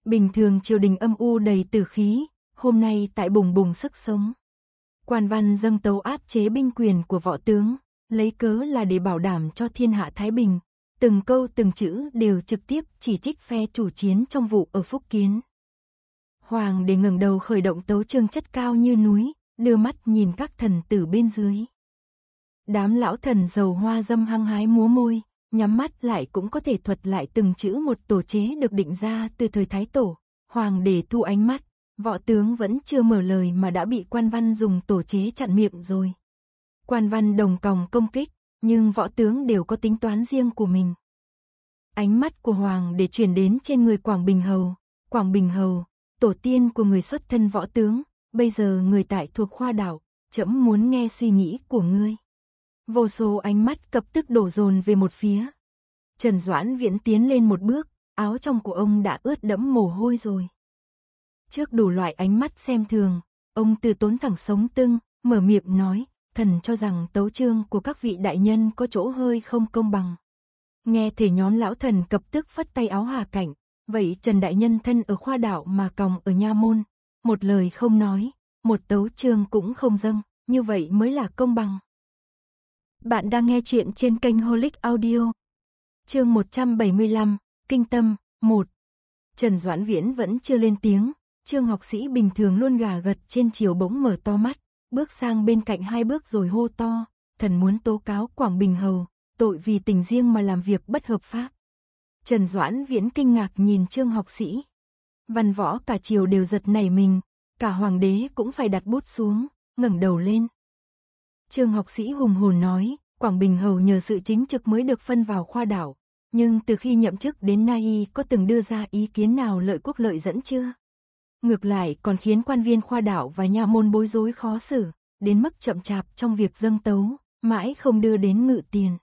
Bình thường triều đình âm u đầy tử khí, hôm nay tại bùng bùng sức sống. Quan văn dâng tấu áp chế binh quyền của võ tướng, lấy cớ là để bảo đảm cho thiên hạ Thái Bình, từng câu từng chữ đều trực tiếp chỉ trích phe chủ chiến trong vụ ở Phúc Kiến. Hoàng để ngẩng đầu khởi động tấu chương chất cao như núi, đưa mắt nhìn các thần tử bên dưới. Đám lão thần giàu hoa dâm hăng hái múa môi, nhắm mắt lại cũng có thể thuật lại từng chữ một tổ chế được định ra từ thời Thái Tổ. Hoàng để thu ánh mắt, võ tướng vẫn chưa mở lời mà đã bị quan văn dùng tổ chế chặn miệng rồi. Quan văn đồng còng công kích, nhưng võ tướng đều có tính toán riêng của mình. Ánh mắt của Hoàng để chuyển đến trên người Quảng Bình Hầu. Quảng Bình Hầu, tổ tiên của người xuất thân võ tướng, bây giờ người tại thuộc khoa đảo, chậm muốn nghe suy nghĩ của ngươi. Vô số ánh mắt cập tức đổ dồn về một phía. Trần Doãn Viễn tiến lên một bước, áo trong của ông đã ướt đẫm mồ hôi rồi. Trước đủ loại ánh mắt xem thường, ông từ tốn thẳng sống tưng, mở miệng nói, thần cho rằng tấu chương của các vị đại nhân có chỗ hơi không công bằng. Nghe thể nhóm lão thần cập tức phất tay áo hòa cảnh, vậy Trần Đại Nhân thân ở khoa đạo mà còng ở nha môn, một lời không nói, một tấu chương cũng không dâng, như vậy mới là công bằng. Bạn đang nghe chuyện trên kênh Holic Audio. Chương 175, Kinh Tâm, 1. Trần Doãn Viễn vẫn chưa lên tiếng, Trương học sĩ bình thường luôn gà gật trên chiều bỗng mở to mắt, bước sang bên cạnh hai bước rồi hô to, thần muốn tố cáo Quảng Bình Hầu, tội vì tình riêng mà làm việc bất hợp pháp. Trần Doãn Viễn kinh ngạc nhìn trương học sĩ. Văn võ cả chiều đều giật nảy mình, cả hoàng đế cũng phải đặt bút xuống, ngẩng đầu lên. Trương học sĩ hùng hồn nói, Quảng Bình Hầu nhờ sự chính trực mới được phân vào khoa đảo, nhưng từ khi nhậm chức đến nay có từng đưa ra ý kiến nào lợi quốc lợi dẫn chưa? ngược lại còn khiến quan viên khoa đạo và nhà môn bối rối khó xử, đến mức chậm chạp trong việc dâng tấu, mãi không đưa đến ngự tiền.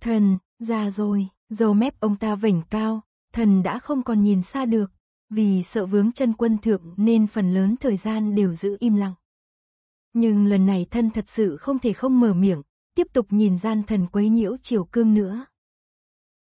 Thần, ra rồi, dầu mép ông ta vểnh cao, thần đã không còn nhìn xa được, vì sợ vướng chân quân thượng nên phần lớn thời gian đều giữ im lặng. Nhưng lần này thân thật sự không thể không mở miệng, tiếp tục nhìn gian thần quấy nhiễu triều cương nữa.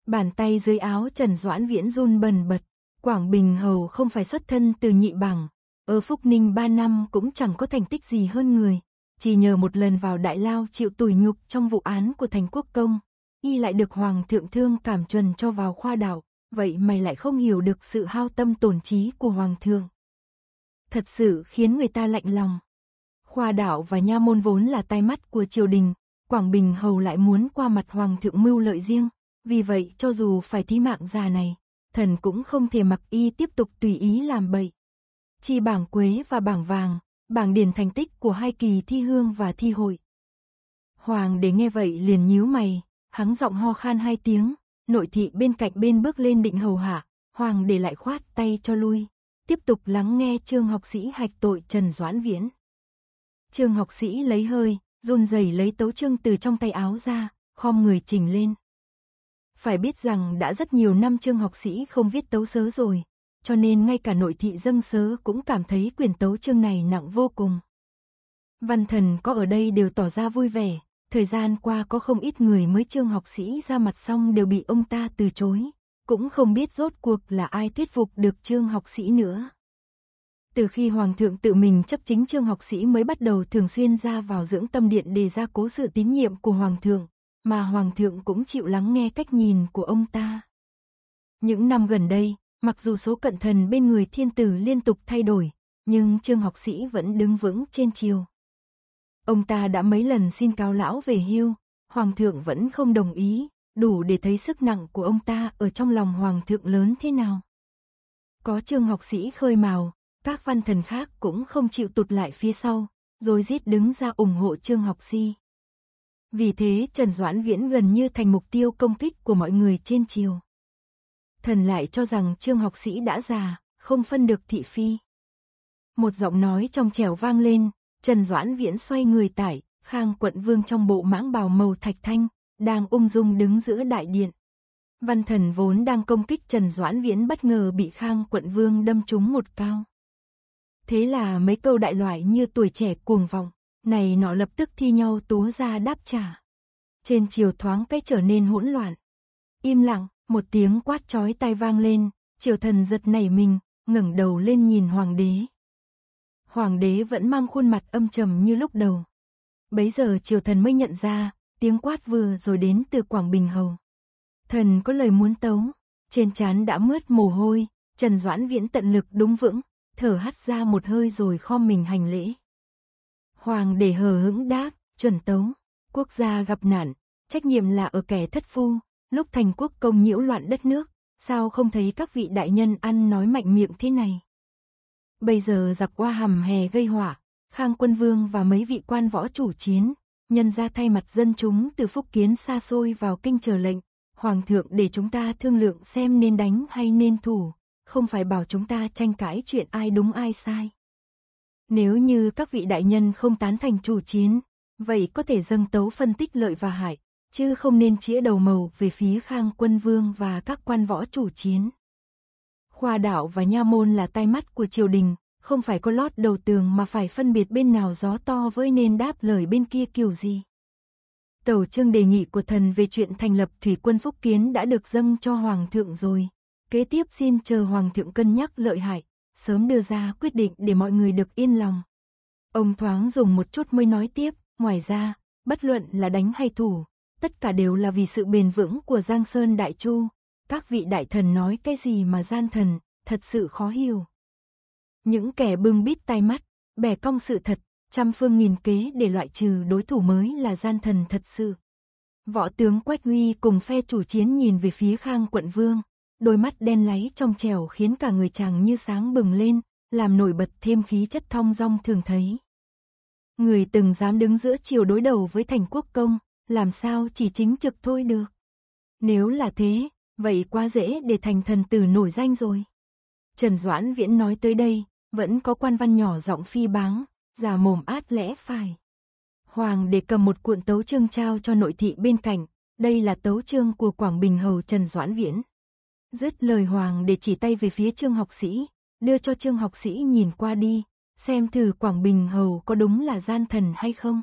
Bàn tay dưới áo Trần Doãn Viễn run bần bật. Quảng Bình hầu không phải xuất thân từ nhị bằng ở Phúc Ninh 3 năm cũng chẳng có thành tích gì hơn người, chỉ nhờ một lần vào đại lao chịu tủi nhục trong vụ án của thành quốc công, y lại được hoàng thượng thương cảm chuẩn cho vào khoa đảo, vậy mày lại không hiểu được sự hao tâm tổn trí của hoàng thượng. Thật sự khiến người ta lạnh lòng. Khoa đảo và nha môn vốn là tai mắt của triều đình, Quảng Bình hầu lại muốn qua mặt hoàng thượng mưu lợi riêng, vì vậy cho dù phải thi mạng già này, thần cũng không thể mặc y tiếp tục tùy ý làm bậy. Chi bảng quế và bảng vàng, bảng điền thành tích của hai kỳ thi hương và thi hội. Hoàng đế nghe vậy liền nhíu mày, hắng giọng ho khan hai tiếng, nội thị bên cạnh bên bước lên định hầu hạ, hoàng để lại khoát tay cho lui, tiếp tục lắng nghe trương học sĩ hạch tội Trần Doãn Viễn. Trương học sĩ lấy hơi, run rẩy lấy tấu trương từ trong tay áo ra, khom người trình lên. Phải biết rằng đã rất nhiều năm trương học sĩ không viết tấu sớ rồi, cho nên ngay cả nội thị dâng sớ cũng cảm thấy quyền tấu chương này nặng vô cùng. Văn thần có ở đây đều tỏ ra vui vẻ, thời gian qua có không ít người mới trương học sĩ ra mặt xong đều bị ông ta từ chối, cũng không biết rốt cuộc là ai thuyết phục được trương học sĩ nữa. Từ khi Hoàng thượng tự mình chấp chính trương học sĩ mới bắt đầu thường xuyên ra vào dưỡng tâm điện để ra cố sự tín nhiệm của Hoàng thượng, mà Hoàng thượng cũng chịu lắng nghe cách nhìn của ông ta. Những năm gần đây, mặc dù số cận thần bên người thiên tử liên tục thay đổi, nhưng Trương học sĩ vẫn đứng vững trên chiều. Ông ta đã mấy lần xin cao lão về hưu, Hoàng thượng vẫn không đồng ý, đủ để thấy sức nặng của ông ta ở trong lòng Hoàng thượng lớn thế nào. Có Trương học sĩ khơi mào, các văn thần khác cũng không chịu tụt lại phía sau, rồi rít đứng ra ủng hộ Trương học sĩ. Vì thế Trần Doãn Viễn gần như thành mục tiêu công kích của mọi người trên chiều. Thần lại cho rằng Trương học sĩ đã già, không phân được thị phi. Một giọng nói trong trẻo vang lên, Trần Doãn Viễn xoay người tải, Khang quận vương trong bộ mãng bào màu thạch thanh, đang ung dung đứng giữa đại điện. Văn thần vốn đang công kích Trần Doãn Viễn bất ngờ bị Khang quận vương đâm trúng một cao. Thế là mấy câu đại loại như tuổi trẻ cuồng vọng này nọ lập tức thi nhau túa ra đáp trả. Trên chiều thoáng cái trở nên hỗn loạn. Im lặng, một tiếng quát chói tai vang lên, triều thần giật nảy mình, ngẩng đầu lên nhìn hoàng đế. Hoàng đế vẫn mang khuôn mặt âm trầm như lúc đầu. Bấy giờ triều thần mới nhận ra, tiếng quát vừa rồi đến từ Quảng Bình Hầu. Thần có lời muốn tấu, trên trán đã mướt mồ hôi, Trần Doãn Viễn tận lực đúng vững, thở hắt ra một hơi rồi khom mình hành lễ. Hoàng để hờ hững đáp, chuẩn tấu, quốc gia gặp nạn, trách nhiệm là ở kẻ thất phu, lúc thành quốc công nhiễu loạn đất nước, sao không thấy các vị đại nhân ăn nói mạnh miệng thế này. Bây giờ giặc qua hầm hè gây hỏa, Khang quân vương và mấy vị quan võ chủ chiến, nhân ra thay mặt dân chúng từ phúc kiến xa xôi vào kinh chờ lệnh, hoàng thượng để chúng ta thương lượng xem nên đánh hay nên thủ, không phải bảo chúng ta tranh cãi chuyện ai đúng ai sai. Nếu như các vị đại nhân không tán thành chủ chiến, vậy có thể dâng tấu phân tích lợi và hại, chứ không nên chĩa đầu màu về phía khang quân vương và các quan võ chủ chiến. Khoa đạo và nha môn là tai mắt của triều đình, không phải có lót đầu tường mà phải phân biệt bên nào gió to với nên đáp lời bên kia kiểu gì. Tẩu trương đề nghị của thần về chuyện thành lập thủy quân phúc kiến đã được dâng cho hoàng thượng rồi. Kế tiếp xin chờ hoàng thượng cân nhắc lợi hại sớm đưa ra quyết định để mọi người được yên lòng. Ông thoáng dùng một chút mới nói tiếp, ngoài ra, bất luận là đánh hay thủ, tất cả đều là vì sự bền vững của Giang Sơn Đại Chu. Các vị đại thần nói cái gì mà gian thần, thật sự khó hiểu. Những kẻ bưng bít tai mắt, bẻ cong sự thật, trăm phương nghìn kế để loại trừ đối thủ mới là gian thần thật sự. Võ tướng Quách Huy cùng phe chủ chiến nhìn về phía Khang quận vương, đôi mắt đen láy trong trẻo khiến cả người chàng như sáng bừng lên, làm nổi bật thêm khí chất thong dong thường thấy. Người từng dám đứng giữa chiều đối đầu với thành quốc công, làm sao chỉ chính trực thôi được. Nếu là thế, vậy quá dễ để thành thần tử nổi danh rồi. Trần Doãn Viễn nói tới đây, vẫn có quan văn nhỏ giọng phi báng, già mồm át lẽ phải. Hoàng đề cầm một cuộn tấu chương trao cho nội thị bên cạnh, đây là tấu chương của Quảng Bình Hầu Trần Doãn Viễn. Dứt lời hoàng để chỉ tay về phía trương học sĩ, đưa cho trương học sĩ nhìn qua đi, xem thử Quảng Bình Hầu có đúng là gian thần hay không.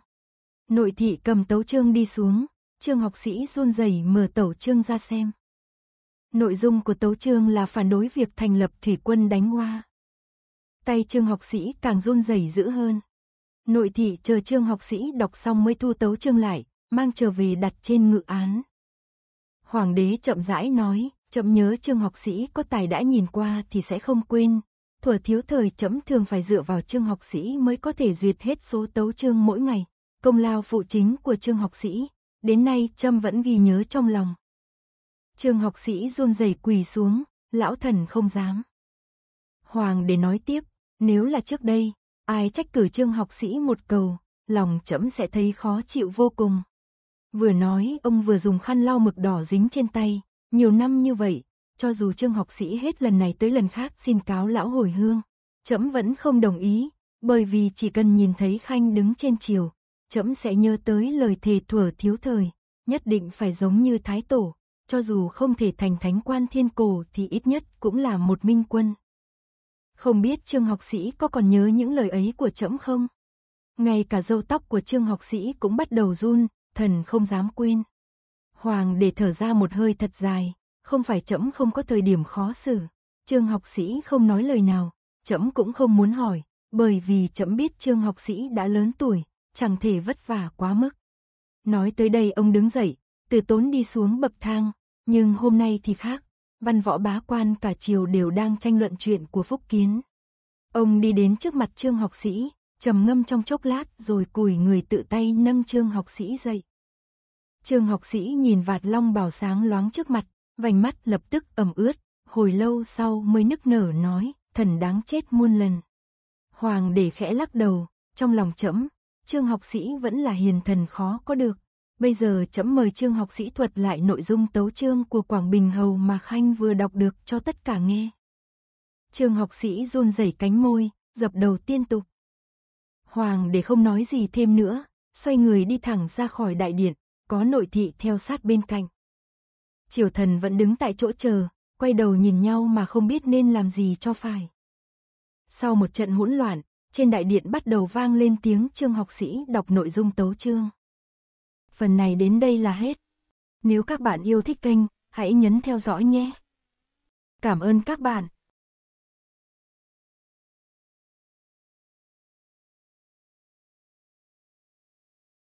Nội thị cầm tấu trương đi xuống, trương học sĩ run rẩy mở tẩu trương ra xem. Nội dung của tấu trương là phản đối việc thành lập thủy quân đánh hoa. Tay trương học sĩ càng run rẩy dữ hơn. Nội thị chờ trương học sĩ đọc xong mới thu tấu trương lại, mang trở về đặt trên ngự án. Hoàng đế chậm rãi nói, Chậm nhớ trương học sĩ có tài đã nhìn qua thì sẽ không quên. Thuở thiếu thời chấm thường phải dựa vào trương học sĩ mới có thể duyệt hết số tấu trương mỗi ngày. Công lao phụ chính của trương học sĩ, đến nay trâm vẫn ghi nhớ trong lòng. Trương học sĩ run rẩy quỳ xuống, lão thần không dám. Hoàng để nói tiếp, nếu là trước đây, ai trách cử trương học sĩ một cầu, lòng chấm sẽ thấy khó chịu vô cùng. Vừa nói, ông vừa dùng khăn lau mực đỏ dính trên tay, nhiều năm như vậy, cho dù Trương học sĩ hết lần này tới lần khác xin cáo lão hồi hương, trẫm vẫn không đồng ý, bởi vì chỉ cần nhìn thấy Khanh đứng trên chiều, trẫm sẽ nhớ tới lời thề thuở thiếu thời, nhất định phải giống như Thái Tổ, cho dù không thể thành thánh quan thiên cổ thì ít nhất cũng là một minh quân. Không biết Trương học sĩ có còn nhớ những lời ấy của trẫm không? Ngay cả râu tóc của Trương học sĩ cũng bắt đầu run, thần không dám quên. Hoàng để thở ra một hơi thật dài, không phải trẫm không có thời điểm khó xử. Trương học sĩ không nói lời nào, trẫm cũng không muốn hỏi, bởi vì trẫm biết Trương học sĩ đã lớn tuổi, chẳng thể vất vả quá mức. Nói tới đây ông đứng dậy, từ tốn đi xuống bậc thang, nhưng hôm nay thì khác, văn võ bá quan cả chiều đều đang tranh luận chuyện của Phúc Kiến. Ông đi đến trước mặt Trương học sĩ, trầm ngâm trong chốc lát rồi cùi người tự tay nâng Trương học sĩ dậy. Trương học sĩ nhìn vạt long bào sáng loáng trước mặt, vành mắt lập tức ẩm ướt, hồi lâu sau mới nức nở nói, thần đáng chết muôn lần. Hoàng để khẽ lắc đầu, trong lòng chấm, trương học sĩ vẫn là hiền thần khó có được. Bây giờ chấm mời trương học sĩ thuật lại nội dung tấu chương của Quảng Bình Hầu mà Khanh vừa đọc được cho tất cả nghe. Trương học sĩ run rẩy cánh môi, dập đầu tiên tục. Hoàng để không nói gì thêm nữa, xoay người đi thẳng ra khỏi đại điện, có nội thị theo sát bên cạnh. Triều thần vẫn đứng tại chỗ chờ, quay đầu nhìn nhau mà không biết nên làm gì cho phải. Sau một trận hỗn loạn, trên đại điện bắt đầu vang lên tiếng trương học sĩ đọc nội dung tấu chương. Phần này đến đây là hết. Nếu các bạn yêu thích kênh, hãy nhấn theo dõi nhé. Cảm ơn các bạn.